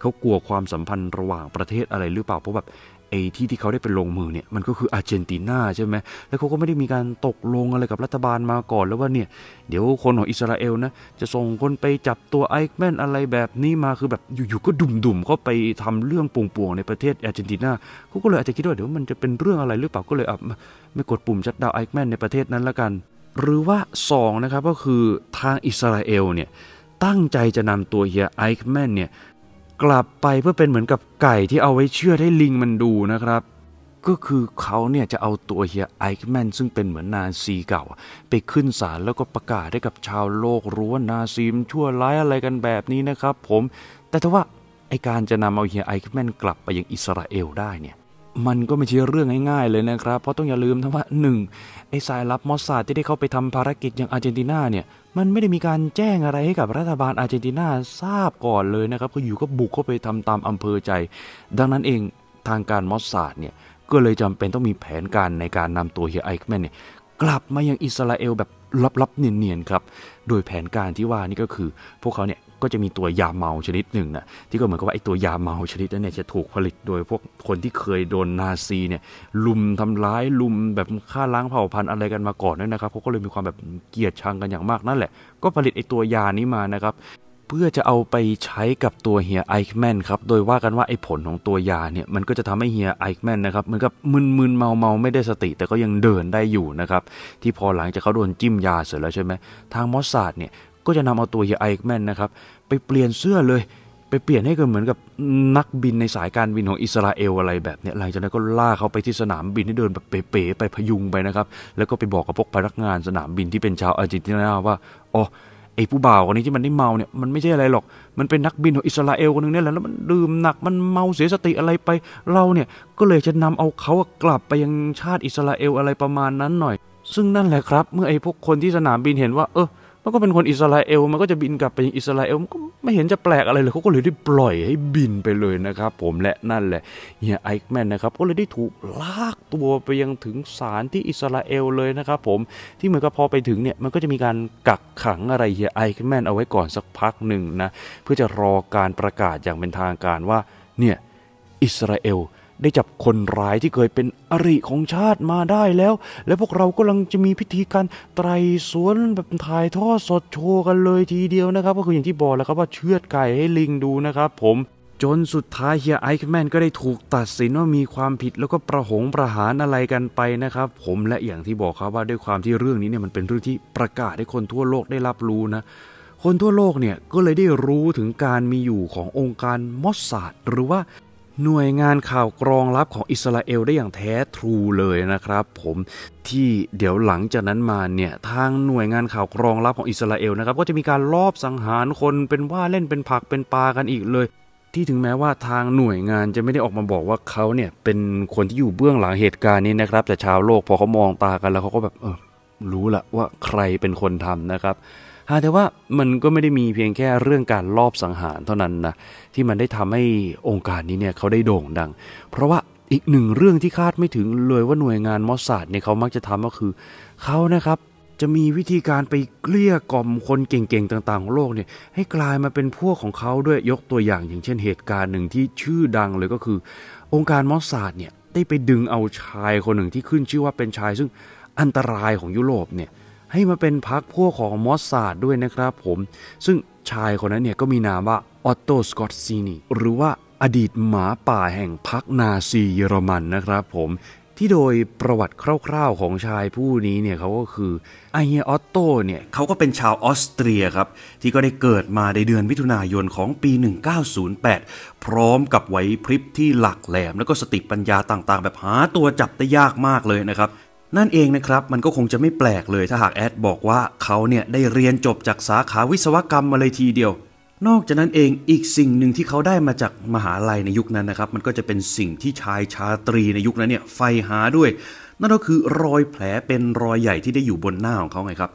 เขากลัวความสัมพันธ์ระหว่างประเทศอะไรหรือเปล่าเพราะแบบไอ้ที่ที่เขาได้ไปลงมือเนี่ยมันก็คืออาร์เจนตินาใช่ไหม แล้วเขาก็ไม่ได้มีการตกลงอะไรกับรัฐบาลมาก่อนแล้วว่าเนี่ยเดี๋ยวคนของอิสราเอลนะจะส่งคนไปจับตัวไอคแมนอะไรแบบนี้ มาคือแบบอยู่ๆก็ดุ่มๆ เขาไปทำเรื่องป่วงๆในประเทศอาร์เจนตินาเขาก็เลยอาจจะคิดว่าเดี๋ยวมันจะเป็นเรื่องอะไรหรือเปล่าก็เลยอับไม่กดปุ่มชัดดาวไอคแมนในประเทศนั้นละกัน หรือว่า 2นะครับก็คือทางอิสราเอลเนี่ยตั้งใจจะนำตัวเฮียไอคแมนเนี่ยกลับไปเพื่อเป็นเหมือนกับไก่ที่เอาไว้เชื่อให้ลิงมันดูนะครับ ก็คือเขาเนี่ยจะเอาตัวเฮียไอค์แมนซึ่งเป็นเหมือนนาซีเก่า ไปขึ้นศาลแล้วก็ประกาศให้กับชาวโลกรู้ว่านาซีมชั่วร้ายอะไรกันแบบนี้นะครับ ผมแต่ถ้าว่าไอการจะนำเอาเฮียไอค์แมนกลับไปยังอิสราเอลได้เนี่ยมันก็ไม่ใช่เรื่องง่ายๆเลยนะครับเพราะต้องอย่าลืมทั้งว่า 1 ไอสายลับมอสซาดที่ได้เข้าไปทำภารกิจอย่างอาร์เจนตินาเนี่ยมันไม่ได้มีการแจ้งอะไรให้กับรัฐบาลอาร์เจนตินาทราบก่อนเลยนะครับ ก็อยู่ก็บุกเข้าไปทำตามอำเภอใจ ดังนั้นเองทางการมอสซาดเนี่ยก็เลยจำเป็นต้องมีแผนการในการนำตัวเฮียไอคแมนเนี่ยกลับมายังอิสราเอลแบบลับๆเนียนๆครับ โดยแผนการที่ว่านี่ก็คือ พวกเขาเนี่ยก็จะมีตัวยาเมาชนิดหนึ่งนะที่ก็เหมือนกับว่าไอ้ตัวยาเมาชนิดนั้นเนี่ยจะถูกผลิตโดยพวกคนที่เคยโดนนาซีเนี่ย ลุมทำร้ายลุมแบบฆ่าล้างเผ่าพันธุ์อะไรกันมาก่อนนั่ยนะครับเขาก็เลยมีความแบบเกลียดชังกันอย่างมากนั่นแหละ ก็ผลิตไอ้ตัวยานี้มานะครับ เพื่อจะเอาไปใช้กับตัวเฮียไอคแมนครับโดยว่ากันว่าไอ้ผลของตัวยาเนี่ยมันก็จะทำให้เฮียไอคแมนนะครับเหมือนกับมึนมึนเมาเมาไม่ได้สติแต่ก็ยังเดินได้อยู่นะครับที่พอหลังจากเขาโดนจิ้มยาเสร็จแล้วใช่ไหมทางมอสซาดเนี่ยก็จะนำเอาตัวเฮียไอแมนนะครับไปเปลี่ยนเสื้อเลยไปเปลี่ยนให้ก็เหมือนกับนักบินในสายการบินของอิสราเอลอะไรแบบเนี้ยหลังจากนั้นก็ล่าเขาไปที่สนามบินให้เดินแบบเป๋ๆไปพยุงไปนะครับแล้วก็ไปบอกกับพวกพนักงานสนามบินที่เป็นชาวอาร์เจนตินาว่าอ๋อไอ้ผู้บ่าวคนนี้ที่มันได้เมาเนี่ยมันไม่ใช่อะไรหรอก มันเป็นนักบินของอิสราเอลคนนึงเนี่ยแหละแล้วมันดื่มหนักมันเมาเสียสติอะไรไปเราเนี่ย ก็เลยจะนำเอาเขากลับไปยังชาติอิสราเอลอะไรประมาณนั้นหน่อย ซึ่งนั่นแหละครับ เมื่อไอ้พวกคนที่สนามบินเห็นว่า เออมันก็เป็นคนอิสราเอล มันก็จะบินกลับไปอิสราเอลมันก็ไม่เห็นจะแปลกอะไรเลยเขาก็เลยได้ปล่อยให้บินไปเลยนะครับผมและนั่นแหละเฮียไอค์แมนนะครับก็เลยได้ถูกลากตัวไปยังถึงศาลที่อิสราเอลเลยนะครับ ผมที่เหมือนกับพอไปถึงเนี่ยมันก็จะมีการกักขังอะไรเฮียไอค์แมนเอาไว้ก่อนสักพักหนึ่งนะเพื่อจะรอการประกาศอย่างเป็นทางการว่าเนี่ยอิสราเอลได้จับคนร้ายที่เคยเป็นอริของชาติมาได้แล้ว และพวกเรากำลังจะมีพิธีการไตรสวนแบบถ่ายทอดสดโชว์กันเลยทีเดียวนะครับก็คืออย่างที่บอกแล้วครับว่าเชือดไก่ให้ลิงดูนะครับ ผมจนสุดท้ายเฮียไอค์แมนก็ได้ถูกตัดสินว่ามีความผิดแล้วก็ประหงประหารอะไรกันไปนะครับ ผมและอย่างที่บอกครับว่าด้วยความที่เรื่องนี้เนี่ยมันเป็นเรื่องที่ประกาศให้คนทั่วโลกได้รับรู้นะคนทั่วโลกเนี่ยก็เลยได้รู้ถึงการมีอยู่ขององค์การมอสซาดหรือว่าหน่วยงานข่าวกรองลับของอิสราเอลได้อย่างแท้ทรูเลยนะครับ ผมที่เดี๋ยวหลังจากนั้นมาเนี่ย ทางหน่วยงานข่าวกรองลับของอิสราเอลนะครับ ก็จะมีการลอบสังหารคนเป็นว่าเล่นเป็นผักเป็นปลากันอีกเลย ที่ถึงแม้ว่าทางหน่วยงานจะไม่ได้ออกมาบอกว่าเขาเนี่ยเป็นคนที่อยู่เบื้องหลังเหตุการณ์นี้นะครับ แต่ชาวโลกพอเขามองตากันแล้วเขาก็แบบ เออรู้ละว่าใครเป็นคนทำนะครับแต่ว่ามันก็ไม่ได้มีเพียงแค่เรื่องการลอบสังหารเท่านั้นนะที่มันได้ทำให้องค์การนี้เนี่ยเขาได้โด่งดัง เพราะว่าอีกหนึ่งเรื่องที่คาดไม่ถึงเลยว่าหน่วยงานมอสซาดเนี่ยเขามักจะทำก็คือเขานะครับจะมีวิธีการไปเกลี้ยกล่อมคนเก่งๆต่างๆของโลกเนี่ยให้กลายมาเป็นพวกของเขาด้วยยกตัวอย่างอย่างเช่นเหตุการณ์หนึ่งที่ชื่อดังเลยก็คือองค์การมอสซาดเนี่ยได้ไปดึงเอาชายคนหนึ่งที่ขึ้นชื่อว่าเป็นชาย ซึ่งอันตรายของยุโรปเนี่ยให้มาเป็นพักพวกของมอสซาดด้วยนะครับผม ซึ่งชายคนนั้นเนี่ยก็มีนามว่าออตโตสกอตซีนีหรือว่าอดีตหมาป่าแห่งพักนาซีเยอรมันนะครับผม ที่โดยประวัติคร่าวๆของชายผู้นี้เนี่ย เขาก็คือไอเฮียออตโตเนี่ย เขาก็เป็นชาวออสเตรียครับ ที่ก็ได้เกิดมาในเดือนมิถุนายนของปี 1908 พร้อมกับไหวพริบที่หลักแหลม แล้วก็สติปัญญาต่าง ๆ แบบหาตัวจับได้ยากมากเลยนะครับนั่นเองนะครับมันก็คงจะไม่แปลกเลยถ้าหากแอดบอกว่าเขาเนี่ยได้เรียนจบจากสาขาวิศวกรรมมาเลยทีเดียว นอกจากนั้นเองอีกสิ่งหนึ่งที่เขาได้มาจากมหาลัยในยุคนั้นนะครับ มันก็จะเป็นสิ่งที่ชายชาตรีในยุคนั้นเนี่ยไฟหาด้วย นั่นก็คือรอยแผลเป็นรอยใหญ่ที่ได้อยู่บนหน้าของเขาไงครับ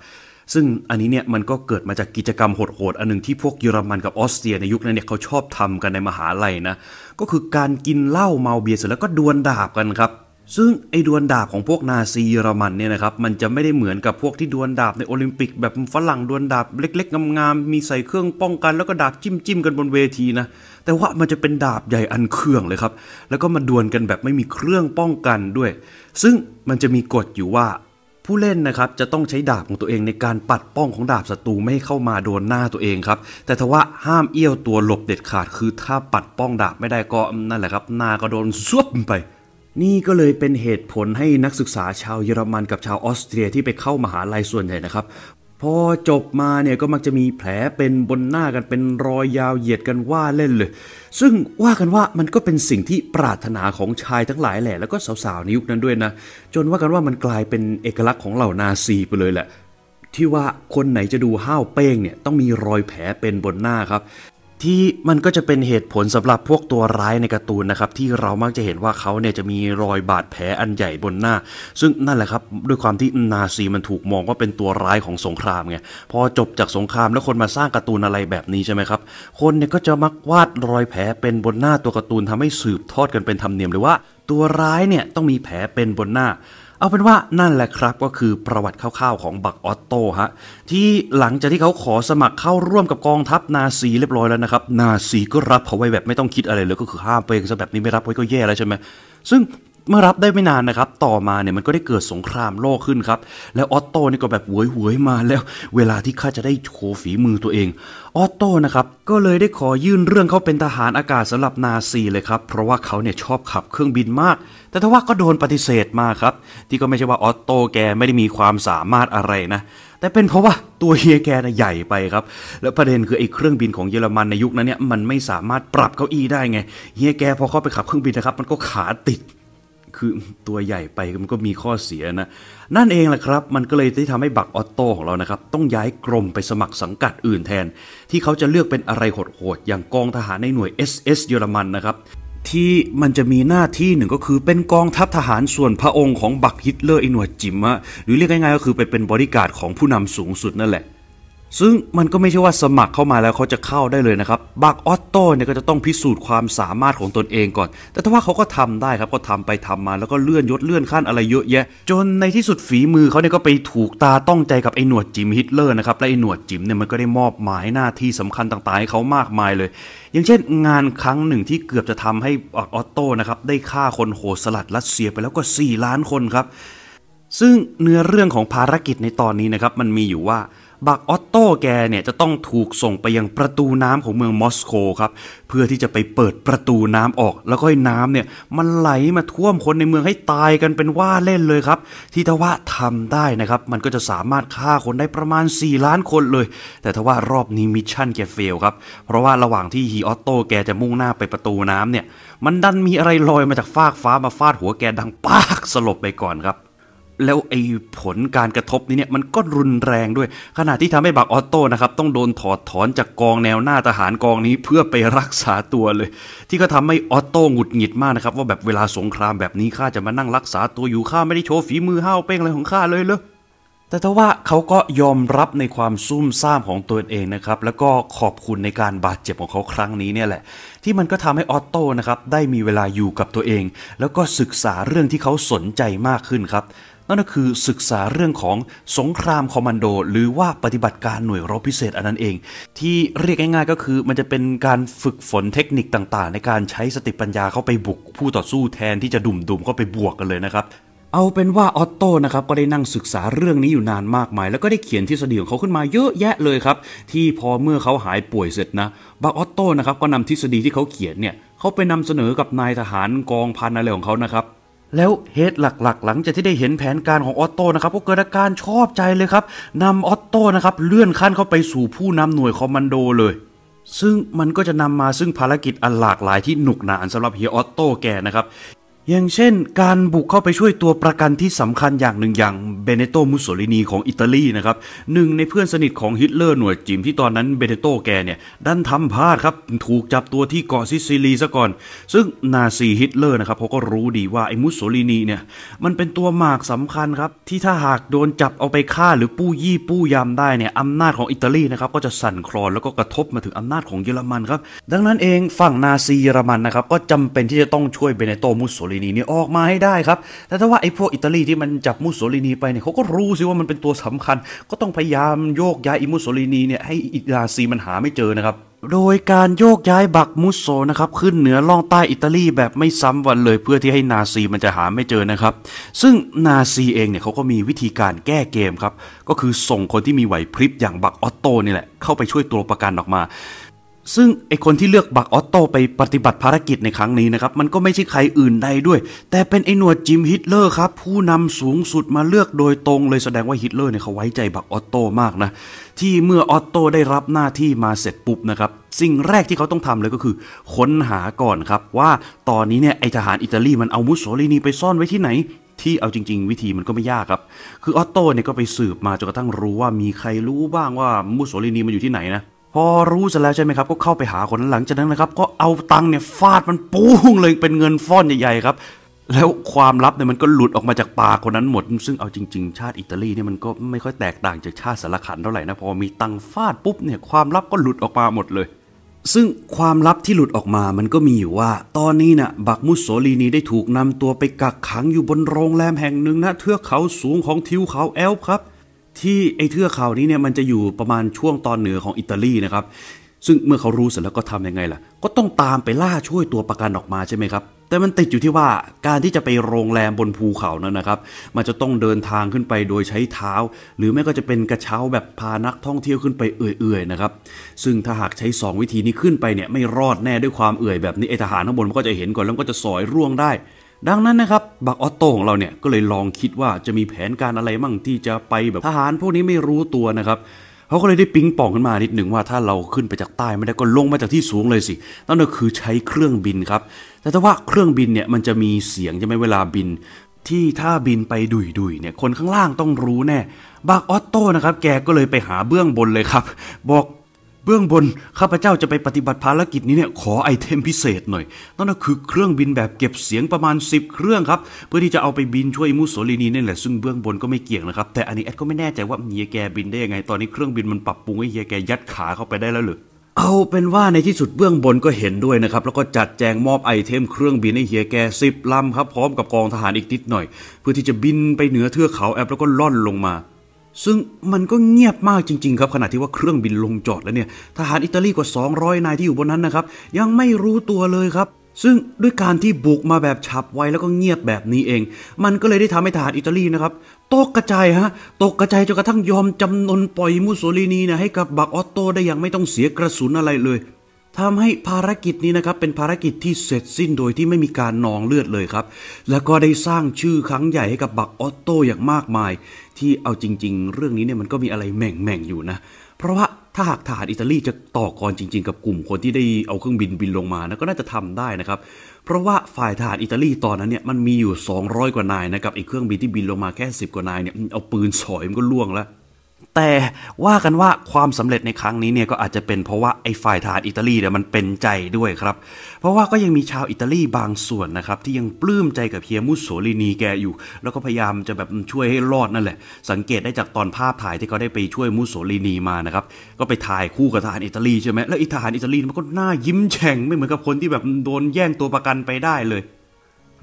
ซึ่งอันนี้เนี่ยมันก็เกิดมาจากกิจกรรมโหดๆ อันหนึ่งที่พวกเยอรมันกับออสเตรียในยุคนั้นเนี่ยเขาชอบทำกันในมหาลัยนะก็คือการกินเหล้าเมาเบียร์เสร็จแล้วก็ดวลดาบกันครับซึ่งไอ้ดวลดาบของพวกนาซีเยอรมันเนี่ยนะครับมันจะไม่ได้เหมือนกับพวกที่ดวลดาบในโอลิมปิกแบบฝรั่งดวลดาบเล็กๆงามๆมีใส่เครื่องป้องกันแล้วก็ดาบจิ้มจิ้มกันบนเวทีนะแต่ว่ามันจะเป็นดาบใหญ่อันเครื่องเลยครับแล้วก็มาดวลกันแบบไม่มีเครื่องป้องกันด้วย ซึ่งมันจะมีกฎอยู่ว่า ผู้เล่นนะครับจะต้องใช้ดาบของตัวเองในการปัดป้องของดาบศัตรูไม่ให้เข้ามาโดนหน้าตัวเองครับ แต่ทว่าห้ามเอี้ยวตัวหลบเด็ดขาดคือ ถ้าปัดป้องดาบไม่ได้ก็นั่นแหละครับหน้าก็โดนซวบไปนี่ก็เลยเป็นเหตุผลให้นักศึกษาชาวเยอรมันกับชาวออสเตรียที่ไปเข้ามหาลัยส่วนใหญ่นะครับ พอจบมาเนี่ยก็มักจะมีแผลเป็นบนหน้ากันเป็นรอยยาวเหยียดกันว่าเล่นเลย ซึ่งว่ากันว่ามันก็เป็นสิ่งที่ปรารถนาของชายทั้งหลายแหละแล้วก็สาวๆในยุคนั้นด้วยนะจนว่ากันว่ามันกลายเป็นเอกลักษณ์ของเหล่านาซีไปเลยแหละ ที่ว่าคนไหนจะดูห้าวเป้งเนี่ยต้องมีรอยแผลเป็นบนหน้าครับที่มันก็จะเป็นเหตุผลสำหรับพวกตัวร้ายในการ์ตูนนะครับที่เรามักจะเห็นว่าเขาเนี่ยจะมีรอยบาดแผลอันใหญ่บนหน้า ซึ่งนั่นแหละครับด้วยความที่นาซีมันถูกมองว่าเป็นตัวร้ายของสงครามไงพอจบจากสงครามแล้วคนมาสร้างการ์ตูนอะไรแบบนี้ใช่ไหมครับคนเนี่ยก็จะมักวาดรอยแผลเป็นบนหน้า ตัวการ์ตูนทำให้สืบทอดกันเป็นธรรมเนียมเลยว่าตัวร้ายเนี่ยต้องมีแผลเป็นบนหน้าเอาเป็นว่านั่นแหละครับก็คือประวัติคร่าวๆของบักออตโต้ฮะที่หลังจากที่เขาขอสมัครเข้าร่วมกับกองทัพนาซีเรียบร้อยแล้วนะครับ นาซีก็รับเขาไว้แบบไม่ต้องคิดอะไรเลย ก็คือห้ามไปซะแบบนี้ไม่รับไว้ก็แย่แล้วใช่ไหมซึ่งเมื่อรับได้ไม่นานนะครับ ต่อมาเนี่ยมันก็ได้เกิดสงครามโลกขึ้นครับ แล้ว ออตโต้นี่ก็แบบหวยหวยมาแล้ว เวลาที่ข้าจะได้โชว์ฝีมือตัวเอง ออตโต้นะครับ ก็เลยได้ขอยื่นเรื่องเขาเป็นทหารอากาศสำหรับนาซีเลยครับ เพราะว่าเขาเนี่ยชอบขับเครื่องบินมาก แต่ทว่าก็โดนปฏิเสธมาครับ ที่ก็ไม่ใช่ว่าออตโต้แก ไม่ได้มีความสามารถอะไรนะ แต่เป็นเพราะว่าตัวเฮียแกนะใหญ่ไปครับ แล้วประเด็นคือไอ้เครื่องบินของเยอรมันในยุคนั้นเนี่ย มันไม่สามารถปรับเก้าอี้ได้ไง เฮียแกพอเข้าไปขับเครื่องบินนะครับ มันก็ขาติดคือตัวใหญ่ไปมันก็มีข้อเสียนะ นั่นเองแหละครับ มันก็เลยได้ทำให้บักออโต้ของเรานะครับ ต้องย้ายกรมไปสมัครสังกัดอื่นแทน ที่เขาจะเลือกเป็นอะไรโหดๆอย่างกองทหารในหน่วย SS เยอรมันนะครับที่มันจะมีหน้าที่หนึ่งก็คือเป็นกองทัพทหารส่วนพระองค์ของบักฮิตเลอร์อินวดจิมะหรือเรียกง่ายๆก็คือไปเป็นบริการของผู้นำสูงสุดนั่นแหละซึ่งมันก็ไม่ใช่ว่าสมัครเข้ามาแล้วเขาจะเข้าได้เลยนะครับ บักออตโต้เนี่ยก็จะต้องพิสูจน์ความสามารถของตนเองก่อน แต่ถ้าว่าเขาก็ทำได้ครับ ก็ทำไปทำมาแล้วก็เลื่อนยศเลื่อนขั้นอะไรเยอะแยะ จนในที่สุดฝีมือเขาเนี่ยก็ไปถูกตาต้องใจกับไอ้หนวดจิมฮิตเลอร์นะครับ และไอ้หนวดจิมเนี่ยมันก็ได้มอบหมายหน้าที่สำคัญต่าง ๆ ให้เขามากมายเลย อย่างเช่น งานครั้งหนึ่งที่เกือบจะทำให้บักออตโต้นะครับได้ฆ่าคนโหสลัดรัสเซียไปแล้วก็ 4 ล้านคนครับ ซึ่งเนื้อเรื่องของภารกิจในตอนนี้นะครับมันมีอยู่ว่าบักออตโต้แกเนี่ยจะต้องถูกส่งไปยังประตูน้ำของเมืองมอสโกครับเพื่อที่จะไปเปิดประตูน้ำออก แล้วก็ให้น้ำเนี่ยมันไหลมาท่วมคนในเมืองให้ตายกันเป็นว่าเล่นเลยครับ ที่ทว่าทำได้นะครับมันก็จะสามารถฆ่าคนได้ประมาณ 4 ล้านคนเลย แต่ทว่ารอบนี้มิชชั่นแกเฟลครับเพราะว่าระหว่างที่ฮีออตโต้แกจะมุ่งหน้าไปประตูน้ำเนี่ยมันดันมีอะไรลอยมาจากฟากฟ้ามาฟาดหัวแกดังปากสลบไปก่อนครับแล้วไอ้ผลการกระทบนี้เนี่ยมันก็รุนแรงด้วยขณะที่ทำให้บักออโต้นะครับต้องโดนถอดถอนจากกองแนวหน้าทหารกองนี้เพื่อไปรักษาตัวเลย ที่ก็ทำให้ออโต้หงุดหงิดมากนะครับ ว่าแบบเวลาสงครามแบบนี้ข้าจะมานั่งรักษาตัวอยู่ข้าไม่ได้โชว์ฝีมือห้าวเป้งอะไรของข้าเลยเลยแต่ทว่าเขาก็ยอมรับในความซุ่มซ่ามของตัวเองนะครับแล้วก็ขอบคุณในการบาดเจ็บของเขาครั้งนี้เนี่ยแหละ ที่มันก็ทำให้ออตโต้นะครับได้มีเวลาอยู่กับตัวเอง แล้วก็ศึกษาเรื่องที่เขาสนใจมากขึ้นครับนั่นก็คือศึกษาเรื่องของสงครามคอมมานโด หรือว่าปฏิบัติการหน่วยรบพิเศษอันนั้นเอง ที่เรียกง่าย ๆ ก็คือมันจะเป็นการฝึกฝนเทคนิคต่างๆ ในการใช้สติปัญญาเข้าไปบุกผู้ต่อสู้แทนที่จะดุ่มๆเข้าไปบวกกันเลยนะครับ เอาเป็นว่าออตโตนะครับ ก็ได้นั่งศึกษาเรื่องนี้อยู่นานมากมาย แล้วก็ได้เขียนทฤษฎีของเขาขึ้นมาเยอะแยะเลยครับที่พอเมื่อเขาหายป่วยเสร็จนะบาออตโตนะครับก็นำทฤษฎีที่เขาเขียนเนี่ยเขาไปนำเสนอกับนายทหารกองพันอะไรของเขานะครับแล้วเหตุหลักๆ หลังจากที่ได้เห็นแผนการของออตโต้นะครับก็เกิดอาการชอบใจเลยครับนำออตโต้นะครับเลื่อนขั้นเข้าไปสู่ผู้นำหน่วยคอมมานโดเลย ซึ่งมันก็จะนำมาซึ่งภารกิจอันหลากหลายที่หนุกหนานสำหรับเฮียออตโต้แกนะครับอย่างเช่นการบุกเข้าไปช่วยตัวประกันที่สำคัญอย่างหนึ่งอย่างเบเนโต มุสโสลินีของอิตาลีนะครับหนึ่ง ในเพื่อนสนิทของฮิตเลอร์หน่วยจิมที่ตอนนั้นเบเนโต แกเนี่ยดันทำพลาดครับถูกจับตัวที่เกาะซิซิลีซะก่อนซึ่งนาซีฮิตเลอร์นะครับเขาก็รู้ดีว่าไอ้มุสโสลินีเนี่ยมันเป็นตัวหมากสำคัญครับ ที่ถ้าหากโดนจับเอาไปฆ่าหรือปู้ยี่ปู้ยำได้เนี่ยอำนาจของอิตาลีนะครับก็จะสั่นคลอนแล้วก็กระทบมาถึงอำนาจของเยอรมันครับดังนั้นเองฝั่งนาซีเยอรมันนะครับก็จำเป็นที่จะต้องช่วยเบเนโตมุสโสลินีเนี่ยออกมาให้ได้ครับ แต่ถ้าว่าไอ้พวกอิตาลีที่มันจับมุสโสลินีไปเนี่ยเขาก็รู้สิว่ามันเป็นตัวสำคัญ ก็ต้องพยายามโยกย้ายอิมุสโสลินีเนี่ยให้อิตาซีมันหาไม่เจอนะครับ โดยการโยกย้ายบักมุสโซนะครับขึ้นเหนือล่องใต้อิตาลีแบบไม่ซ้ำวันเลย เพื่อที่ให้นาซีมันจะหาไม่เจอนะครับ ซึ่งนาซีเองเนี่ยเขาก็มีวิธีการแก้เกมครับ ก็คือส่งคนที่มีไหวพริบอย่างบักออตโตนี่แหละเข้าไปช่วยตัวประกันออกมาซึ่งไอคนที่เลือกบักออตโตไปปฏิบัติภารกิจในครั้งนี้นะครับมันก็ไม่ใช่ใครอื่นใดด้วย แต่เป็นไอหนวดจิมฮิตเลอร์ครับผู้นำสูงสุดมาเลือกโดยตรง เลยแสดงว่าฮิตเลอร์เนี่ยเขาไว้ใจบักออตโตมากนะที่เมื่อออตโตได้รับหน้าที่มาเสร็จปุ๊บนะครับสิ่งแรกที่เขาต้องทำเลยก็คือค้นหาก่อนครับว่าตอนนี้เนี่ยไอทหารอิตาลีมันเอามุสโสลินีไปซ่อนไว้ที่ไหนที่เอาจริง ๆ วิธีมันก็ไม่ยากครับคือออตโตเนี่ยก็ไปสืบมาจนกระทั่งรู้ว่ามีใครรู้บ้างว่ามุสโสลินีมันอยู่ที่ไหนนะพอรู้เสร็จแล้วใช่ไหมครับก็เข้าไปหาคนหลังจากนั้นนะครับ ก็เอาตังเนี่ยฟาดมันปุ้งเลยเป็นเงินฟ้อนใหญ่ ๆครับ แล้วความลับเนี่ยมันก็หลุดออกมาจากปากคนนั้นหมด ซึ่งเอาจริงๆ ชาติอิตาลีเนี่ยมันก็ไม่ค่อยแตกต่างจากชาติสารขันเท่าไหร่นะพอมีตังฟาดปุ๊บเนี่ยความลับก็หลุดออกมาหมดเลย ซึ่งความลับที่หลุดออกมามันก็มีอยู่ว่า ตอนนี้นะ่ะบักมุสโซลีนีได้ถูกนำตัวไปกักขังอยู่บนโรงแรมแห่งหนึ่งนะเทือกเขาสูงของทิวเขาแอลป์ครับที่ไอ้เทือกเขานี้เนี่ยมันจะอยู่ประมาณช่วงตอนเหนือของอิตาลีนะครับซึ่งเมื่อเขารู้เสร็จแล้วก็ทํำยังไงล่ะก็ต้องตามไปล่าช่วยตัวประกันออกมาใช่ไหมครับแต่มันติดอยู่ที่ว่าการที่จะไปโรงแรมบนภูเขานั้นนะครับมันจะต้องเดินทางขึ้นไป โดยใช้เท้า หรือไม่ก็จะเป็นกระเช้าแบบพานักท่องเที่ยวขึ้นไปเอื่อยๆนะครับซึ่งถ้าหากใช้ 2 วิธีนี้ขึ้นไปเนี่ยไม่รอดแน่ด้วยความเอื่อยแบบนี้ไอทหารข้างบนมันก็จะเห็นก่อนแล้วก็จะสอยร่วงได้ดังนั้นนะครับบักออตโต้ของเราเนี่ยก็เลยลองคิดว่าจะมีแผนการอะไรมั่งที่จะไปแบบทหารพวกนี้ไม่รู้ตัวนะครับเขาก็เลยได้ปิ๊งป่องขึ้นมานิดหนึ่งว่า ถ้าเราขึ้นไปจากใต้ไม่ได้ก็ลงมาจากที่สูงเลยสินั่นก็คือใช้เครื่องบินครับแต่ถ้าว่าเครื่องบินเนี่ยมันจะมีเสียงจะไม่เวลาบินที่ถ้าบินไปดุยดุยเนี่ยคนข้างล่างต้องรู้แน่บักออตโต้นะครับแกก็เลยไปหาเบื้องบนเลยครับบอกเบื้องบนข้าพเจ้าจะไปปฏิบัติภารกิจนี้เนี่ยขอไอเทมพิเศษหน่อยนั่นก็คือเครื่องบินแบบเก็บเสียงประมาณ10เครื่องครับ เพื่อที่จะเอาไปบินช่วยมุสโสลินีนี่แหละซึ่งเบื้องบนก็ไม่เกี่ยงนะครับแต่อันนี้แอดก็ไม่แน่ใจว่าเฮียแกบินได้ยังไงตอนนี้เครื่องบินมันปรับปรุงให้เฮียแกยัดขาเข้าไปได้แล้วหรือเอาเป็นว่าในที่สุดเบื้องบนก็เห็นด้วยนะครับแล้วก็จัดแจงมอบไอเทม เครื่องบินให้เฮียแกสิบลำครับพร้อมกับกองทหารอีกนิดหน่อย เพื่อที่จะบินไปเหนือเทือกเขาแอปแล้วก็ล่อนลงมาซึ่งมันก็เงียบมากจริง ๆ ครับขณะที่ว่าเครื่องบินลงจอดแล้วเนี่ยทหารอิตาลีกว่า 200 นายที่อยู่บนนั้นนะครับ ยังไม่รู้ตัวเลยครับ ซึ่งด้วยการที่บุกมาแบบฉับไวแล้วก็เงียบแบบนี้เอง มันก็เลยได้ทำให้ทหารอิตาลีนะครับตกกระจายฮะตกกระจายจนกระทั่งยอมจำนนปล่อยมุสโสลินีนะให้กับบักออตโตได้อย่างไม่ต้องเสียกระสุนอะไรเลยทำให้ภารกิจนี้นะครับเป็นภารกิจที่เสร็จสิ้นโดยที่ไม่มีการนองเลือดเลยครับ และก็ได้สร้างชื่อครั้งใหญ่ให้กับบักออตโตอย่างมากมายที่เอาจริงๆเรื่องนี้เนี่ยมันก็มีอะไรแหม่งแม่งอยู่นะเพราะว่าถ้าหากทหารอิตาลีจะต่อกรจริงๆ กับกลุ่มคนที่ได้เอาเครื่องบินบินลงมานะก็น่าจะทำได้นะครับเพราะว่าฝ่ายทหารอิตาลีตอนนั้นเนี่ยมันมีอยู่ 200 กว่านายนะครับไอ้เครื่องบินที่บินลงมาแค่ 10 กว่านายเนี่ยเอาปืนสอยมันก็ล่วงแล้วแต่ว่ากันว่าความสำเร็จในครั้งนี้เนี่ยก็อาจจะเป็นเพราะว่าไอ้ฝ่ายทหารอิตาลีเนี่ยมันเป็นใจด้วยครับเพราะว่าก็ยังมีชาวอิตาลีบางส่วนนะครับที่ยังปลื้มใจกับเพียมุสโสลินีแกอยู่ แล้วก็พยายามจะแบบช่วยให้รอดนั่นแหละ สังเกตได้จากตอนภาพถ่ายที่เขาได้ไปช่วยมุสโสลินีมานะครับก็ไปถ่ายคู่กับทหารอิตาลีใช่ไหมแล้วอิทหารอิตาลีมันก็หน้ายิ้มแฉ่งไม่เหมือนกับคนที่แบบโดนแย่งตัวประกันไปได้เลย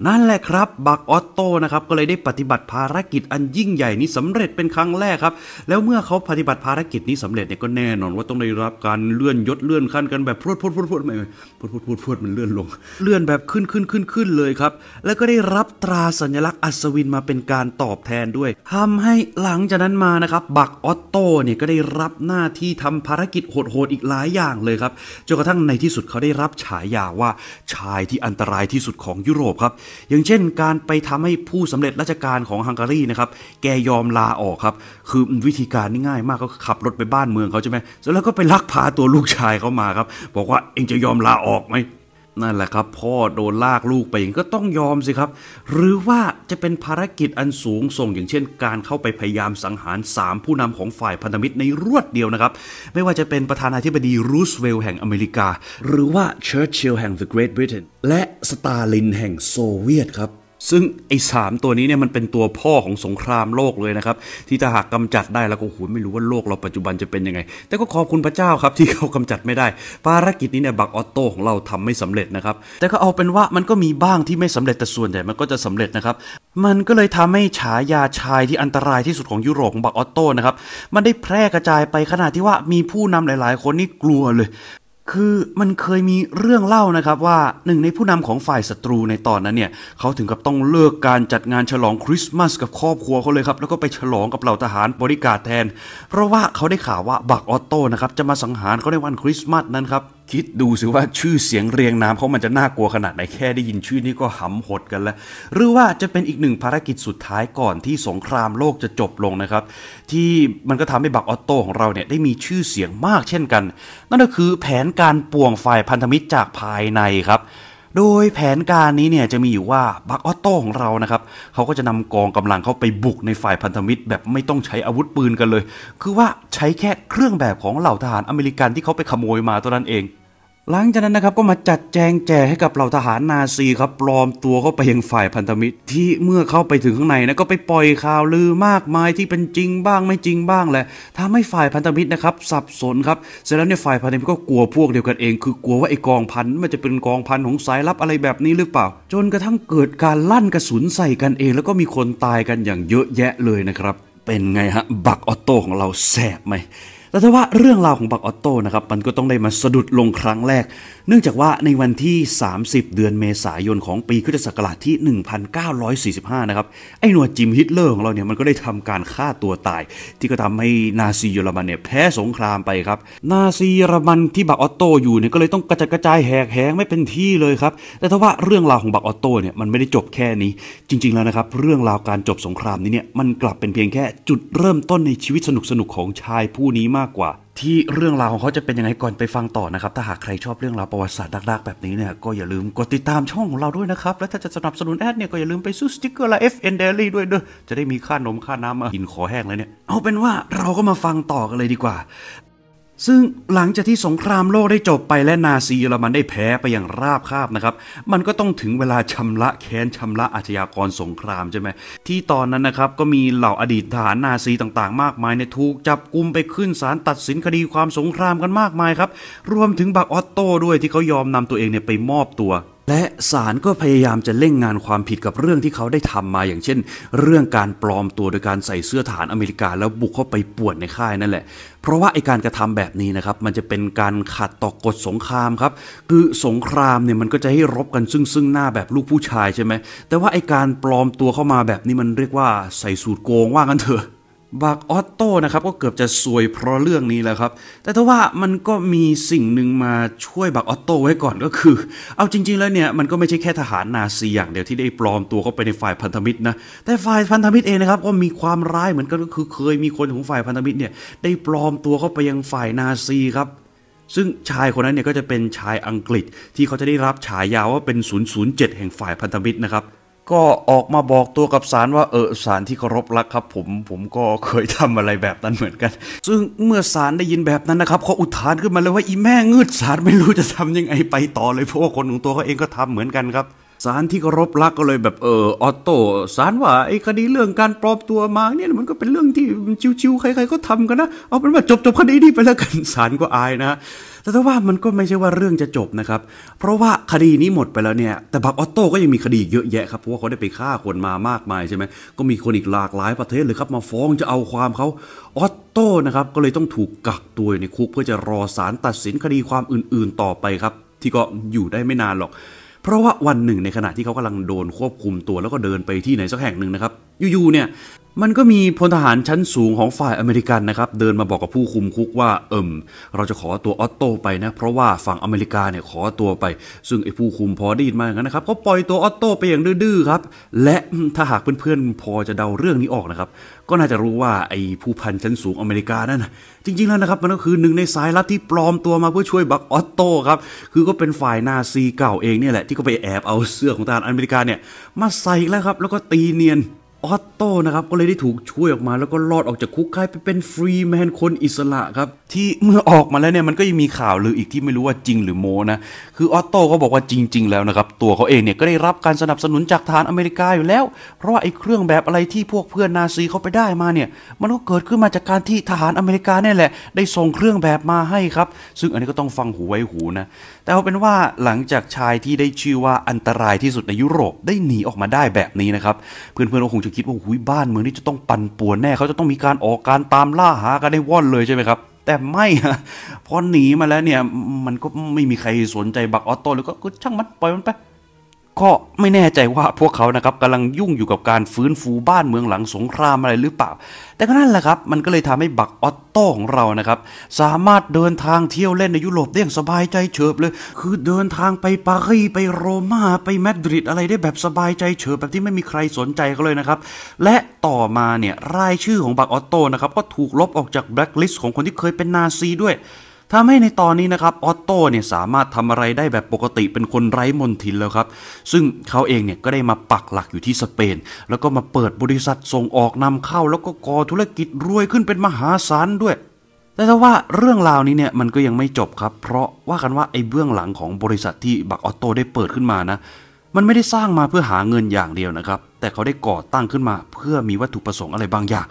นั่นแหละครับบักออตโต้นะครับก็เลยได้ปฏิบัติภารกิจอันยิ่งใหญ่นี้สำเร็จเป็นครั้งแรกครับ แล้วเมื่อเขาปฏิบัติภารกิจนี้สำเร็จเนี่ยก็แน่นอนว่าต้องได้รับการเลื่อนยศเลื่อนขั้นกันแบบพรวดพรวดพรวดพรวดไม่พรวดพรวดพรวดพรวดมันเลื่อนลงเลื่อนแบบขึ้นขึ้นขึ้นขึ้นเลยครับ แล้วก็ได้รับตราสัญลักษณ์อัศวินมาเป็นการตอบแทนด้วย ทำให้หลังจากนั้นมานะครับ บักออตโต้เนี่ยก็ได้รับหน้าที่ทำภารกิจโหดๆอีกหลายอย่างเลยครับจนกระทั่งในที่สุดเขาได้รับฉายาว่าชายที่อันตรายที่สุดของยุโรปครับอย่างเช่นการไปทำให้ผู้สำเร็จราชการของฮังการีนะครับ แกยอมลาออกครับ คือวิธีการนี่ง่ายมากก็ขับรถไปบ้านเมืองเขาใช่ไหม แล้วก็ไปลักพาตัวลูกชายเขามาครับ บอกว่าเองจะยอมลาออกไหมนั่นแหละครับ พ่อโดนลากลูกไปก็ต้องยอมสิครับ หรือว่าจะเป็นภารกิจอันสูงส่งอย่างเช่นการเข้าไปพยายามสังหาร 3 ผู้นำของฝ่ายพันธมิตรในรวดเดียวนะครับ ไม่ว่าจะเป็นประธานาธิบดีรูสเวลแห่งอเมริกา หรือว่าเชอร์ชิลแห่ง The Great Britain และสตาลินแห่งโซเวียตครับซึ่งไอ้สามตัวนี้เนี่ยมันเป็นตัวพ่อของสงครามโลกเลยนะครับ ที่ถ้าหากกาจัดได้แล้วก็หูโหไม่รู้ว่าโลกเราปัจจุบันจะเป็นยังไง แต่ก็ขอบคุณพระเจ้าครับที่เขากำจัดไม่ได้ ภารกิจนี้เนี่ยบักออโต้ของเราทำไม่สำเร็จนะครับ แต่ก็เอาเป็นว่ามันก็มีบ้างที่ไม่สำเร็จแต่ส่วนใหญ่มันก็จะสำเร็จนะครับ มันก็เลยทำให้ฉายาชายที่อันตรายที่สุดของยุโรปของบักออโต้นะครับมันได้แพร่กระจายไปขนาดที่ว่ามีผู้นำหลาย ๆ คนนี่กลัวเลยคือมันเคยมีเรื่องเล่านะครับ ว่าหนึ่งในผู้นำของฝ่ายศัตรูในตอนนั้นเนี่ยเขาถึงกับต้องเลิกการจัดงานฉลองคริสต์มาสกับครอบครัวเขาเลยครับ แล้วก็ไปฉลองกับเหล่าทหารบริการแทน เพราะว่าเขาได้ข่าวว่าบักออตโต้นะครับจะมาสังหารเขาในวันคริสต์มาสนั้นครับคิดดูสิว่าชื่อเสียงเรียงนามเขามันจะน่ากลัวขนาดไหนแค่ได้ยินชื่อนี้ก็หำหดกันแล้ว หรือว่าจะเป็นอีกหนึ่งภารกิจสุดท้ายก่อนที่สงครามโลกจะจบลงนะครับ ที่มันก็ทำให้บักออตโตของเราเนี่ยได้มีชื่อเสียงมากเช่นกัน นั่นก็คือแผนการป่วงฝ่ายพันธมิตรจากภายในครับโดยแผนการนี้เนี่ยจะมีอยู่ว่าบักออโต้ของเรานะครับเขาก็จะนำกองกำลังเขาไปบุกในฝ่ายพันธมิตรแบบไม่ต้องใช้อาวุธปืนกันเลย คือว่าใช้แค่เครื่องแบบของเหล่าทหารอเมริกันที่เขาไปขโมยมาตัวนั้นเองหลังจากนั้นนะครับ ก็มาจัดแจงแจให้กับเหล่าทหารนาซีครับปลอมตัวเข้าไปยังฝ่ายพันธมิตรที่เมื่อเข้าไปถึงข้างในนะก็ไปปล่อยข่าวลือมากมายที่เป็นจริงบ้างไม่จริงบ้างแหละทาให้ฝ่ายพันธมิตรนะครับ สับสน ครับเสร็จแล้วเนี่ยฝ่ายพันธมิตรก็กลัวพวกเดียวกันเองคือกลัวว่าไอ้กองพันมันจะเป็นกองพันของสายลับอะไรแบบนี้หรือเปล่า จนกระทั่งเกิดการลั่นกระสุนใส่กันเองแล้วก็มีคนตายกันอย่างเยอะแยะเลยนะครับ เป็นไงฮะบักออโต้ของเราแสบไหมแต่ถ้าว่าเรื่องราวของบักออตโตนะครับมันก็ต้องได้มาสะดุดลงครั้งแรก เนื่องจากว่าในวันที่ 30 เดือนเมษายนของปีคศรที่ 1945นะครับไอ้หนวดจิมฮิตเลอร์ของเราเนี่ยมันก็ได้ทำการฆ่าตัวตายที่ก็ทำให้นาซีเยอรมันเนี่ยแพ้สงครามไปครับนาซีเยอรมันที่บักออตโตอยู่เนี่ยก็เลยต้องกระจัดกระจายแหกแหงไม่เป็นที่เลยครับแต่ถ้าว่าเรื่องราวของบักออตโตเนี่ยมันไม่ได้จบแค่นี้ จริงๆแล้วนะครับเรื่องราวการจบสงครามนี้เนี่ยมันกลับเป็นเพียงแค่จุดเริ่มต้นในชีวิตสนุกๆ ของชายผู้นี้มากากกว่า ที่เรื่องราวของเขาจะเป็นยังไงก่อนไปฟังต่อนะครับ ถ้าหากใครชอบเรื่องราวประวัติศาสตร์ดักๆแบบนี้เนี่ย ก็อย่าลืมกดติด ตามช่องของเราด้วยนะครับ และถ้าจะสนับสนุนแอดเนี่ย ก็อย่าลืมไปซื้อสติกเกอร์ละ FN Daily ด้วยเด้อจะได้มีค่านมค่าน้ำมากินขอแห้งเลยเนี่ย เอาเป็นว่าเราก็มาฟังต่อกันเลยดีกว่าซึ่งหลังจากที่สงครามโลกได้จบไปและนาซีเยอรมันได้แพ้ไปอย่างราบคาบนะครับ มันก็ต้องถึงเวลาชำระแค้นชำระอาชญากรสงครามใช่ไหมที่ตอนนั้นนะครับก็มีเหล่าอดีตทหารนาซีต่างๆ มากมายในถูกจับกุมไปขึ้นศาลตัดสินคดีความสงครามกันมากมายครับ รวมถึงบักออตโต้ด้วยที่เขายอมนำตัวเองเนี่ยไปมอบตัวและศาลก็พยายามจะเล่งงานความผิดกับเรื่องที่เขาได้ทำมาอย่างเช่นเรื่องการปลอมตัวโดยการใส่เสื้อฐานอเมริกาแล้วบุกเข้าไปป่วนในค่ายนั่นแหละ เพราะว่าไอการกระทำแบบนี้นะครับมันจะเป็นการขัดต่อกฎสงครามครับ คือสงครามเนี่ยมันก็จะให้รบกันซึ่งซึ่งหน้าแบบลูกผู้ชายใช่ไหมแต่ว่าไอการปลอมตัวเข้ามาแบบนี้มันเรียกว่าใส่สูตรโกงว่างันเถอะบาร์ออตโต้นะครับก็เกือบจะซวยเพราะเรื่องนี้แล้วครับ แต่ถ้าว่ามันก็มีสิ่งหนึ่งมาช่วยบาร์ออตโต้ไว้ก่อนก็คือ เอาจริงๆแล้วเนี่ยมันก็ไม่ใช่แค่ทหารนาซีอย่างเดียวที่ได้ปลอมตัวเข้าไปในฝ่ายพันธมิตรนะ แต่ฝ่ายพันธมิตรเองนะครับก็มีความร้ายเหมือนกันก็คือเคยมีคนของฝ่ายพันธมิตรเนี่ยได้ปลอมตัวเข้าไปยังฝ่ายนาซีครับ ซึ่งชายคนนั้นเนี่ยก็จะเป็นชายอังกฤษ ที่เขาจะได้รับฉายาว่าเป็น007 แห่งฝ่ายพันธมิตรนะครับก็ออกมาบอกตัวกับสารว่าเออสารที่เคารพรักครับ ผมผมก็เคยทำอะไรแบบนั้นเหมือนกัน ซึ่งเมื่อสารได้ยินแบบนั้นนะครับเขาอุทานขึ้นมาเลยว่าอีแม่งืดสารไม่รู้จะทำยังไงไปต่อเลยเพราะว่าคนของตัวเขาเองก็ทำเหมือนกันครับสารที่เคารพรักก็เลยแบบเออออโต้สารว่าไอ้คดีเรื่องการปลอมตัวมาเนี่ยมันก็เป็นเรื่องที่ชิวๆใคร ๆก็ทำกันนะ เอาเป็นว่าจบจบคดีนี้ไปแล้วกันสารก็อายนะแต่ถ้าว่ามันก็ไม่ใช่ว่าเรื่องจะจบนะครับ เพราะว่าคดีนี้หมดไปแล้วเนี่ย แต่บักออตโต้ก็ยังมีคดีเยอะแยะครับ เพราะว่าเขาได้ไปฆ่าคนมามากมายใช่ไหมก็มีคนอีกหลากหลายประเทศเลยครับมาฟ้องจะเอาความเขาออตโต้นะครับ ก็เลยต้องถูกกักตัวในคุก เพื่อจะรอศาลตัดสินคดีความอื่นๆต่อไปครับ ที่ก็อยู่ได้ไม่นานหรอก เพราะว่าวันหนึ่งในขณะที่เขากำลังโดนควบคุมตัว แล้วก็เดินไปที่ไหนสักแห่งหนึ่งนะครับอยู่ๆเนี่ยมันก็มีพลทหารชั้นสูงของฝ่ายอเมริกันนะครับ เดินมาบอกกับผู้คุมคุกว่าเอิมเราจะขอตัวออตโตไปนะเพราะว่าฝั่งอเมริกาเนี่ยขอตัวไป ซึ่งไอ้ผู้คุมพอได้ยินมาอย่างนั้นนะครับก็ปล่อยตัวออตโตไปอย่างดื้อๆครับและถ้าหากเพื่อนๆพอจะเดาเรื่องนี้ออกนะครับก็น่าจะรู้ว่าไอ้ผู้พันชั้นสูงอเมริกานั่นจริง ๆ แล้วนะครับมันก็คือหนึ่งในสายลับที่ปลอมตัวมาเพื่อช่วยบักออตโตครับคือก็เป็นฝ่ายนาซีเก่าเองเนี่ยแหละที่ก็ไปแอบเอาเสื้อของทหารอเมริกาเนี่ยมาใส่แล้วครับแล้วก็ตีเนียนออตโต้นะครับก็เลยได้ถูกช่วยออกมา แล้วก็รอดออกจากคุกค่ายไปเป็นฟรีแมนคนอิสระครับ ที่เมื่อออกมาแล้วเนี่ยมันก็ยังมีข่าวลืออีกที่ไม่รู้ว่าจริงหรือโมนะคือออตโต้ก็บอกว่าจริงๆแล้วนะครับตัวเขาเองเนี่ยก็ได้รับการสนับสนุนจากทหารอเมริกาอยู่แล้วเพราะว่าไอ้เครื่องแบบอะไรที่พวกเพื่อนนาซีเขาไปได้มาเนี่ยมันก็เกิดขึ้นมาจากการที่ทหารอเมริกาเนี่ยแหละ ได้ส่งเครื่องแบบมาให้ครับซึ่งอันนี้ก็ต้องฟังหูไว้หูนะแต่เอาเป็นว่าหลังจากชายที่ได้ชื่อว่าอันตรายที่สุดในยุโรปได้หนีออกมาได้แบบนี้นะครับเพื่อนๆก็คงจะคิดว่าหุยบ้านเมืองนี่จะต้องปั่นป่วนแน่เขาจะต้องมีการออกการตามล่าหากันได้ว่อนเลยใช่ไหมครับแต่ไม่ พอหนีมาแล้วเนี่ย มันก็ไม่มีใครสนใจบักออโต้เลยก็ช่างมันปล่อยมันไปก็ไม่แน่ใจว่าพวกเขานะครับกำลังยุ่งอยู่กับการฟื้นฟูบ้านเมืองหลังสงครามอะไรหรือเปล่า แต่ก็นั่นแหละครับมันก็เลยทำให้บักออตโต้ของเรานะครับสามารถเดินทางเที่ยวเล่นในยุโรปได้อย่างสบายใจเฉิบเลย คือเดินทางไปปารีสไปโรมา่าไปมาดริดอะไรได้แบบสบายใจเฉิบแบบที่ไม่มีใครสนใจเขาเลยนะครับ และต่อมาเนี่ยรายชื่อของบักออตโต้นะครับก็ถูกลบออกจากแบล็คลิสต์ของคนที่เคยเป็นนาซีด้วยทำให้ในตอนนี้นะครับออตโต้เนี่ยสามารถทำอะไรได้แบบปกติเป็นคนไร้มนทินแล้วครับซึ่งเขาเองเนี่ยก็ได้มาปักหลักอยู่ที่สเปน แล้วก็มาเปิดบริษัทส่งออกนำเข้า แล้วก็ก่อธุรกิจรวยขึ้นเป็นมหาศาลด้วย แต่ถ้าว่าเรื่องราวนี้เนี่ยมันก็ยังไม่จบครับเพราะว่ากันว่าไอ้เบื้องหลังของบริษัทที่บักออโต้ได้เปิดขึ้นมานะมันไม่ได้สร้างมาเพื่อหาเงินอย่างเดียวนะครับแต่เขาได้ก่อตั้งขึ้นมา เพื่อมีวัตถุประสงค์อะไรบางอย่าง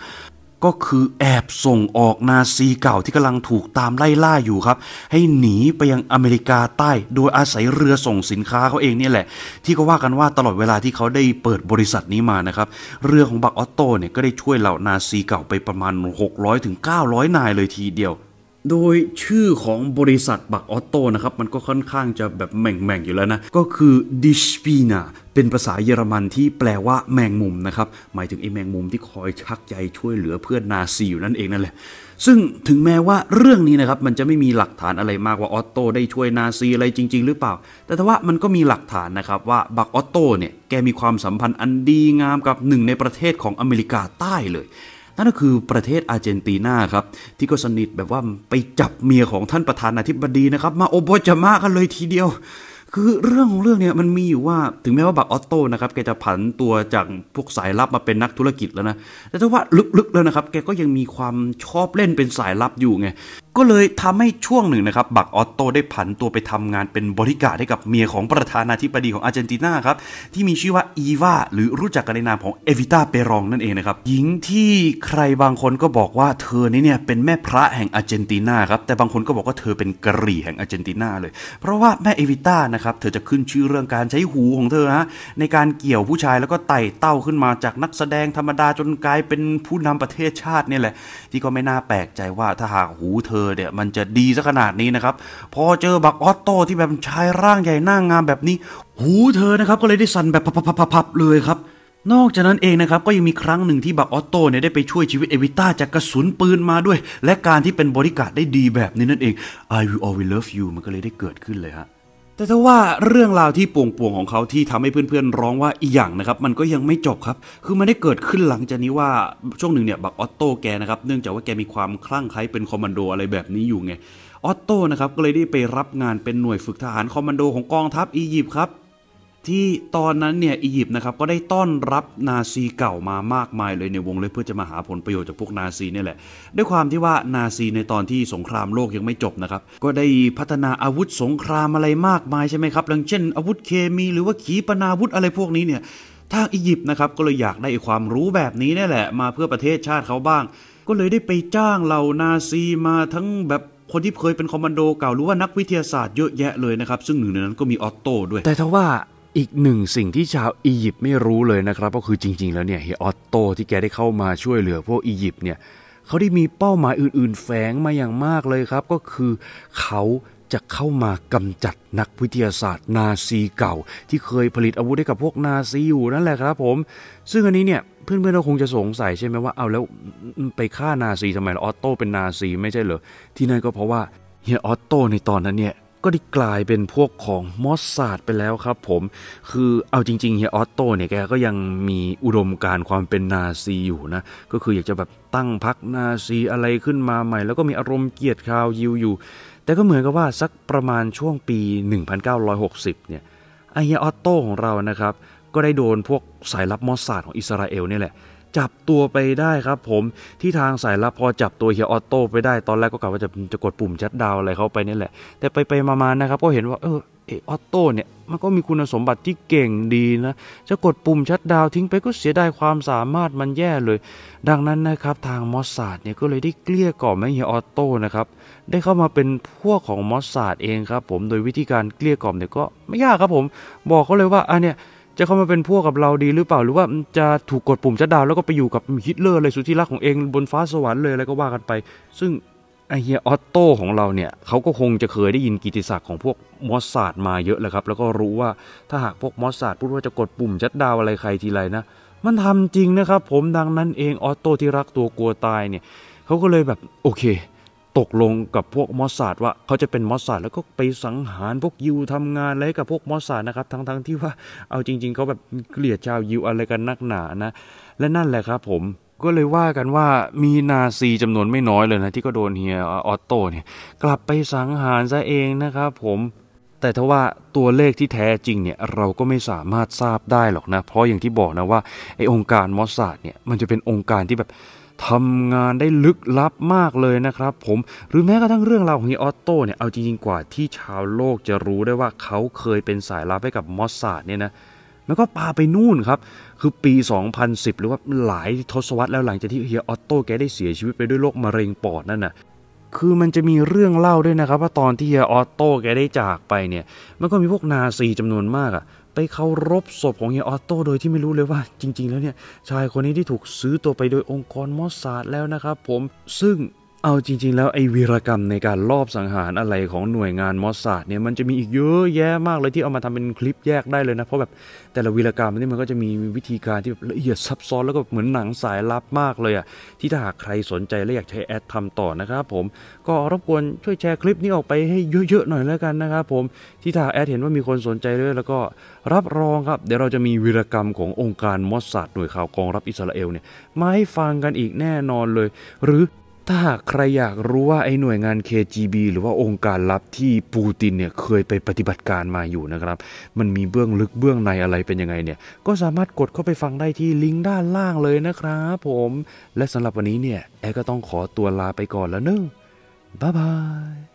ก็คือแอบส่งออกนาซีเก่าที่กำลังถูกตามไล่ล่าอยู่ครับ ให้หนีไปยังอเมริกาใต้ โดยอาศัยเรือส่งสินค้าเขาเองเนี่ยแหละ ที่ก็ว่ากันว่าตลอดเวลาที่เขาได้เปิดบริษัทนี้มานะครับ เรือของบักออตโตเนี่ยก็ได้ช่วยเหล่านาซีเก่าไปประมาณ 600-900 นายเลยทีเดียวโดยชื่อของบริษัทบักออโต้นะครับมันก็ค่อนข้างจะแบบแหม่งๆอยู่แล้วนะ ก็คือดิชปีนาเป็นภาษาเยอรมันที่แปลว่าแมงมุมนะครับ หมายถึงไอ้แมงมุมที่คอยชักใจช่วยเหลือเพื่อนนาซี อยู่นั่นเองนั่นแหละซึ่งถึงแม้ว่าเรื่องนี้นะครับมันจะไม่มีหลักฐานอะไรมากว่าออตโตได้ช่วยนาซีอะไรจริงๆหรือเปล่า แต่ทว่ามันก็มีหลักฐานนะครับว่าบักออตโตเนี่ยแกมีความสัมพันธ์อันดีงามกับหนึ่งในประเทศของอเมริกาใต้เลยนั่นก็คือประเทศอาร์เจนตินาครับที่ก็สนิทแบบว่าไปจับเมียของท่านประธานาธิบดีนะครับ มาโอบจมากันเลยทีเดียว คือเรื่องของเรื่องเนี่ยมันมีอยู่ว่าถึงแม้ว่าบักออตโต้นะครับแกจะผันตัวจากพวกสายลับมาเป็นนักธุรกิจแล้วนะแต่ถ้าว่าลึกๆแล้วนะครับ แกก็ยังมีความชอบเล่นเป็นสายลับอยู่ไงก็เลยทำให้ช่วงหนึ่งนะครับ บักออตโตได้ผันตัวไปทำงานเป็นบริการให้กับเมียของประธานาธิบดีของอาร์เจนตินาครับ ที่มีชื่อว่าอีวาหรือรู้จักกันในนามของเอวิต้าเปรองนั่นเองนะครับ หญิงที่ใครบางคนก็บอกว่าเธอนี่เนี่ยเป็นแม่พระแห่งอาร์เจนตินาครับ แต่บางคนก็บอกว่าเธอเป็นกะหรี่แห่งอาร์เจนตินาเลย เพราะว่าแม่เอวิต้านะครับ เธอจะขึ้นชื่อเรื่องการใช้หูของเธอฮะในการเกี่ยวผู้ชายแล้วก็ไต่เต้าขึ้นมาจากนักแสดงธรรมดาจนกลายเป็นผู้นำประเทศชาตินี่แหละ ที่ก็ไม่น่าแปลกใจว่าถ้าหากหูเธออเนี่ยมันจะดีสักขนาดนี้นะครับ พอเจอบักออตโต้ที่แบบชายร่างใหญ่หน้างงามแบบนี้ หูเธอนะครับ ก็เลยได้สั่นแบบพับๆๆเลยครับ นอกจากนั้นเองนะครับ ก็ยังมีครั้งหนึ่งที่บักออตโต้เนี่ยได้ไปช่วยชีวิต เอวิต้า จากกระสุนปืนมาด้วย และการที่เป็นบริการได้ดีแบบนี้นั่นเอง I will always love you มันก็เลยได้เกิดขึ้นเลยฮะแต่ถ้าว่าเรื่องราวที่ป่วงปวงของเขาที่ทำให้เพื่อน ๆร้องว่าอีหยังนะครับมันก็ยังไม่จบครับคือมันได้เกิดขึ้นหลังจากนี้ว่าช่วงหนึ่งเนี่ยบักออตโต้แกนะครับเนื่องจากว่าแกมีความคลั่งไคล้เป็นคอมมานโดอะไรแบบนี้อยู่ไงออตโต้นะครับก็เลยได้ไปรับงานเป็นหน่วยฝึกทหารคอมมานโดของกองทัพอียิปต์ครับที่ตอนนั้นเนี่ยอียิปต์นะครับก็ได้ต้อนรับนาซีเก่ามามากมายเลยในวงเล็บเพื่อจะมาหาผลประโยชน์จากพวกนาซีนี่แหละด้วยความที่ว่านาซีในตอนที่สงครามโลกยังไม่จบนะครับก็ได้พัฒนาอาวุธสงครามอะไรมากมายใช่ไหมครับดังเช่น อาวุธเคมีหรือว่าขีปนาวุธอะไรพวกนี้เนี่ยทางอียิปต์นะครับก็เลยอยากได้ความรู้แบบนี้นี่แหละมาเพื่อประเทศชาติเขาบ้าง ก็เลยได้ไปจ้างเหล่านาซีมาทั้งแบบคนที่เคยเป็นคอมมานโดเก่าหรือว่านักวิทยาศาสตร์เยอะแยะเลยนะครับ ซึ่งหนึ่งในนั้นก็มีออตโต้ด้วย แต่ทว่าอีกหนึ่งสิ่งที่ชาวอียิปต์ไม่รู้เลยนะครับ ก็คือจริงๆ แล้วเนี่ยเฮออตโตที่แกได้เข้ามาช่วยเหลือ พวกอียิปต์เนี่ยเขาได้มีเป้าหมายอื่น ๆ แฝงมาอย่างมากเลยครับ ก็คือเขาจะเข้ามากำจัดนักวิทยาศาสตร์นาซีเก่าที่เคยผลิตอาวุธให้กับพวกนาซีอยู่นั่นแหละครับผม ซึ่งอันนี้เนี่ยเพื่อนๆเราคงจะสงสัยใช่ไหมว่าเอาแล้วไปฆ่านาซีทำไมลออตโตเป็นนาซีไม่ใช่เหรอที่นั่นก็เพราะว่าเฮียออตโตในตอนนั้นเนี่ยก็ได้กลายเป็นพวกของมอสซาดไปแล้วครับผมคือเอาจริงๆเฮียออโตเนี่ยแกก็ยังมีอุดมการความเป็นนาซีอยู่นะก็คืออยากจะแบบตั้งพรรคนาซีอะไรขึ้นมาใหม่ แล้วก็มีอารมณ์เกียดคราวยิวอยู่ แต่ก็เหมือนกับว่าสักประมาณช่วงปี 1960 เนี่ยไอเฮียออโตของเรานะครับก็ได้โดนพวกสายลับมอสซาดของอิสราเอลเนี่ยแหละจับตัวไปได้ครับผมที่ทางสายลับพอจับตัวเฮียออโต้ไปได้ตอนแรกก็กะว่าจะจะกดปุ่ม ชัดดาวอะไรเขาไปนี่แหละ แต่ไปไปมาๆนะครับก็เห็นว่าเออเอออโต้เนี่ยมันก็มีคุณสมบัติที่เก่งดีนะ จะกดปุ่มชัดดาวทิ้งไปก็เสียดายความสามารถมันแย่เลย ดังนั้นนะครับทางมอสซาดเนี่ยก็เลยได้เกลี้ยกล่อมให้เฮียออโต้นะครับได้เข้ามาเป็นพวกของมอสซาดเองครับผมโดยวิธีการเกลี้ยกล่อมเนี่ยก็ไม่ยากครับผมบอกเขาเลยว่าอันเนี่ยจะเข้ามาเป็นพวกกับเราดีหรือเปล่าหรือว่าจะถูกกดปุ่มจะดาวแล้วก็ไปอยู่กับฮิตเลอร์เลยสุดที่รักของเองบนฟ้าสวรรค์เลยอะไรก็ว่ากันไป ซึ่งไอเฮียออโต้ของเราเนี่ยเขาก็คงจะเคยได้ยินกิติศักดิ์ของพวกมอสซาดมาเยอะแหละครับแล้วก็รู้ว่าถ้าหากพวกมอสซาดพูดว่าจะกดปุ่มจัดดาวอะไรใครทีไรนะมันทำจริงนะครับผมดังนั้นเองออโต้ที่รักตัวกลัวตายเนี่ยเขาก็เลยแบบโอเคตกลงกับพวกมอสซาดว่าเขาจะเป็นมอสซาดแล้วก็ไปสังหารพวกยิวทำงานอะไรกับพวกมอสซาดนะครับทั้งๆทที่ว่า เอาจริง ๆเขาแบบเกลียดชาวยิวอะไรกันนักหนานะและนั่นแหละครับ ผม ก็เลยว่ากันว่ามีนาซีจำนวนไม่น้อยเลยนะที่ก็โดนเฮียออตโตเนี่ย กลับไปสังหารซะเองนะครับผม แต่ทว่าตัวเลขที่แท้จริงเนี่ยเราก็ไม่สามารถทราบได้หรอกนะ เพราะอย่างที่บอกนะว่าไอองค์การมอสซาดเนี่ยมันจะเป็นองค์การที่แบบทำงานได้ลึกลับมากเลยนะครับ ผมหรือแม้กระทั่งเรื่องราวของอีออตโต้เนี่ยเอาจริงๆ กว่าที่ชาวโลกจะรู้ได้ว่าเขาเคยเป็นสายลับให้กับมอสซาดเนี่ยนะมันก็ปาไปนู่นครับ คือปี 2010 หรือว่าหลายทศวรรษแล้วหลังจากที่เฮียออตโต้แกได้เสียชีวิตไปด้วยโรคมะเร็งปอดนั่นนะ่ะคือมันจะมีเรื่องเล่าด้วยนะครับ ว่าตอนที่เฮียออตโต้แกได้จากไปเนี่ย มันก็มีพวกนาซีจำนวนมากอะไปเคารพศพของเฮียออโต้โดยที่ไม่รู้เลยว่าจริงๆแล้วเนี่ย ชายคนนี้ที่ถูกซื้อตัวไปโดยองค์กรมอสซาดแล้วนะครับผมซึ่งเอาจริง ๆ แล้วไอ้วีรกรรมในการลอบสังหารอะไรของหน่วยงานมอสซาดเนี่ยมันจะมีอีกเยอะแยะมากเลยที่เอามาทำเป็นคลิปแยกได้เลยนะเพราะแบบแต่ละวีรกรรมนี่มันก็จะมีวิธีการที่แบบละเอียดซับซ้อน แล้วก็เหมือนหนังสายลับมากเลยอะ่ะที่ถ้าหากใครสนใจและอยากใช้แอดทำต่อนะครับผมก็รบกวนช่วยแชร์คลิปนี้ออกไปให้เยอะๆหน่อยแล้วกันนะครับผมที่ถ้าแอดเห็นว่ามีคนสนใจด้วยแล้วก็รับรองครับ เดี๋ยวเราจะมีวีรกรรมขององค์การมอสซาดหน่วยข่าวกองรับอิสราเอลเนี่ยมาให้ฟังกันอีกแน่นอนเลยหรือถ้าหากใครอยากรู้ว่าไอ้หน่วยงาน KGB หรือว่าองค์การลับที่ปูตินเนี่ยเคยไปปฏิบัติการมาอยู่นะครับ มันมีเบื้องลึกเบื้องในอะไรเป็นยังไงเนี่ย ก็สามารถกดเข้าไปฟังได้ที่ลิงก์ด้านล่างเลยนะครับผมและสำหรับวันนี้เนี่ยแอก็ต้องขอตัวลาไปก่อนแล้วเนอะบ๊ายบาย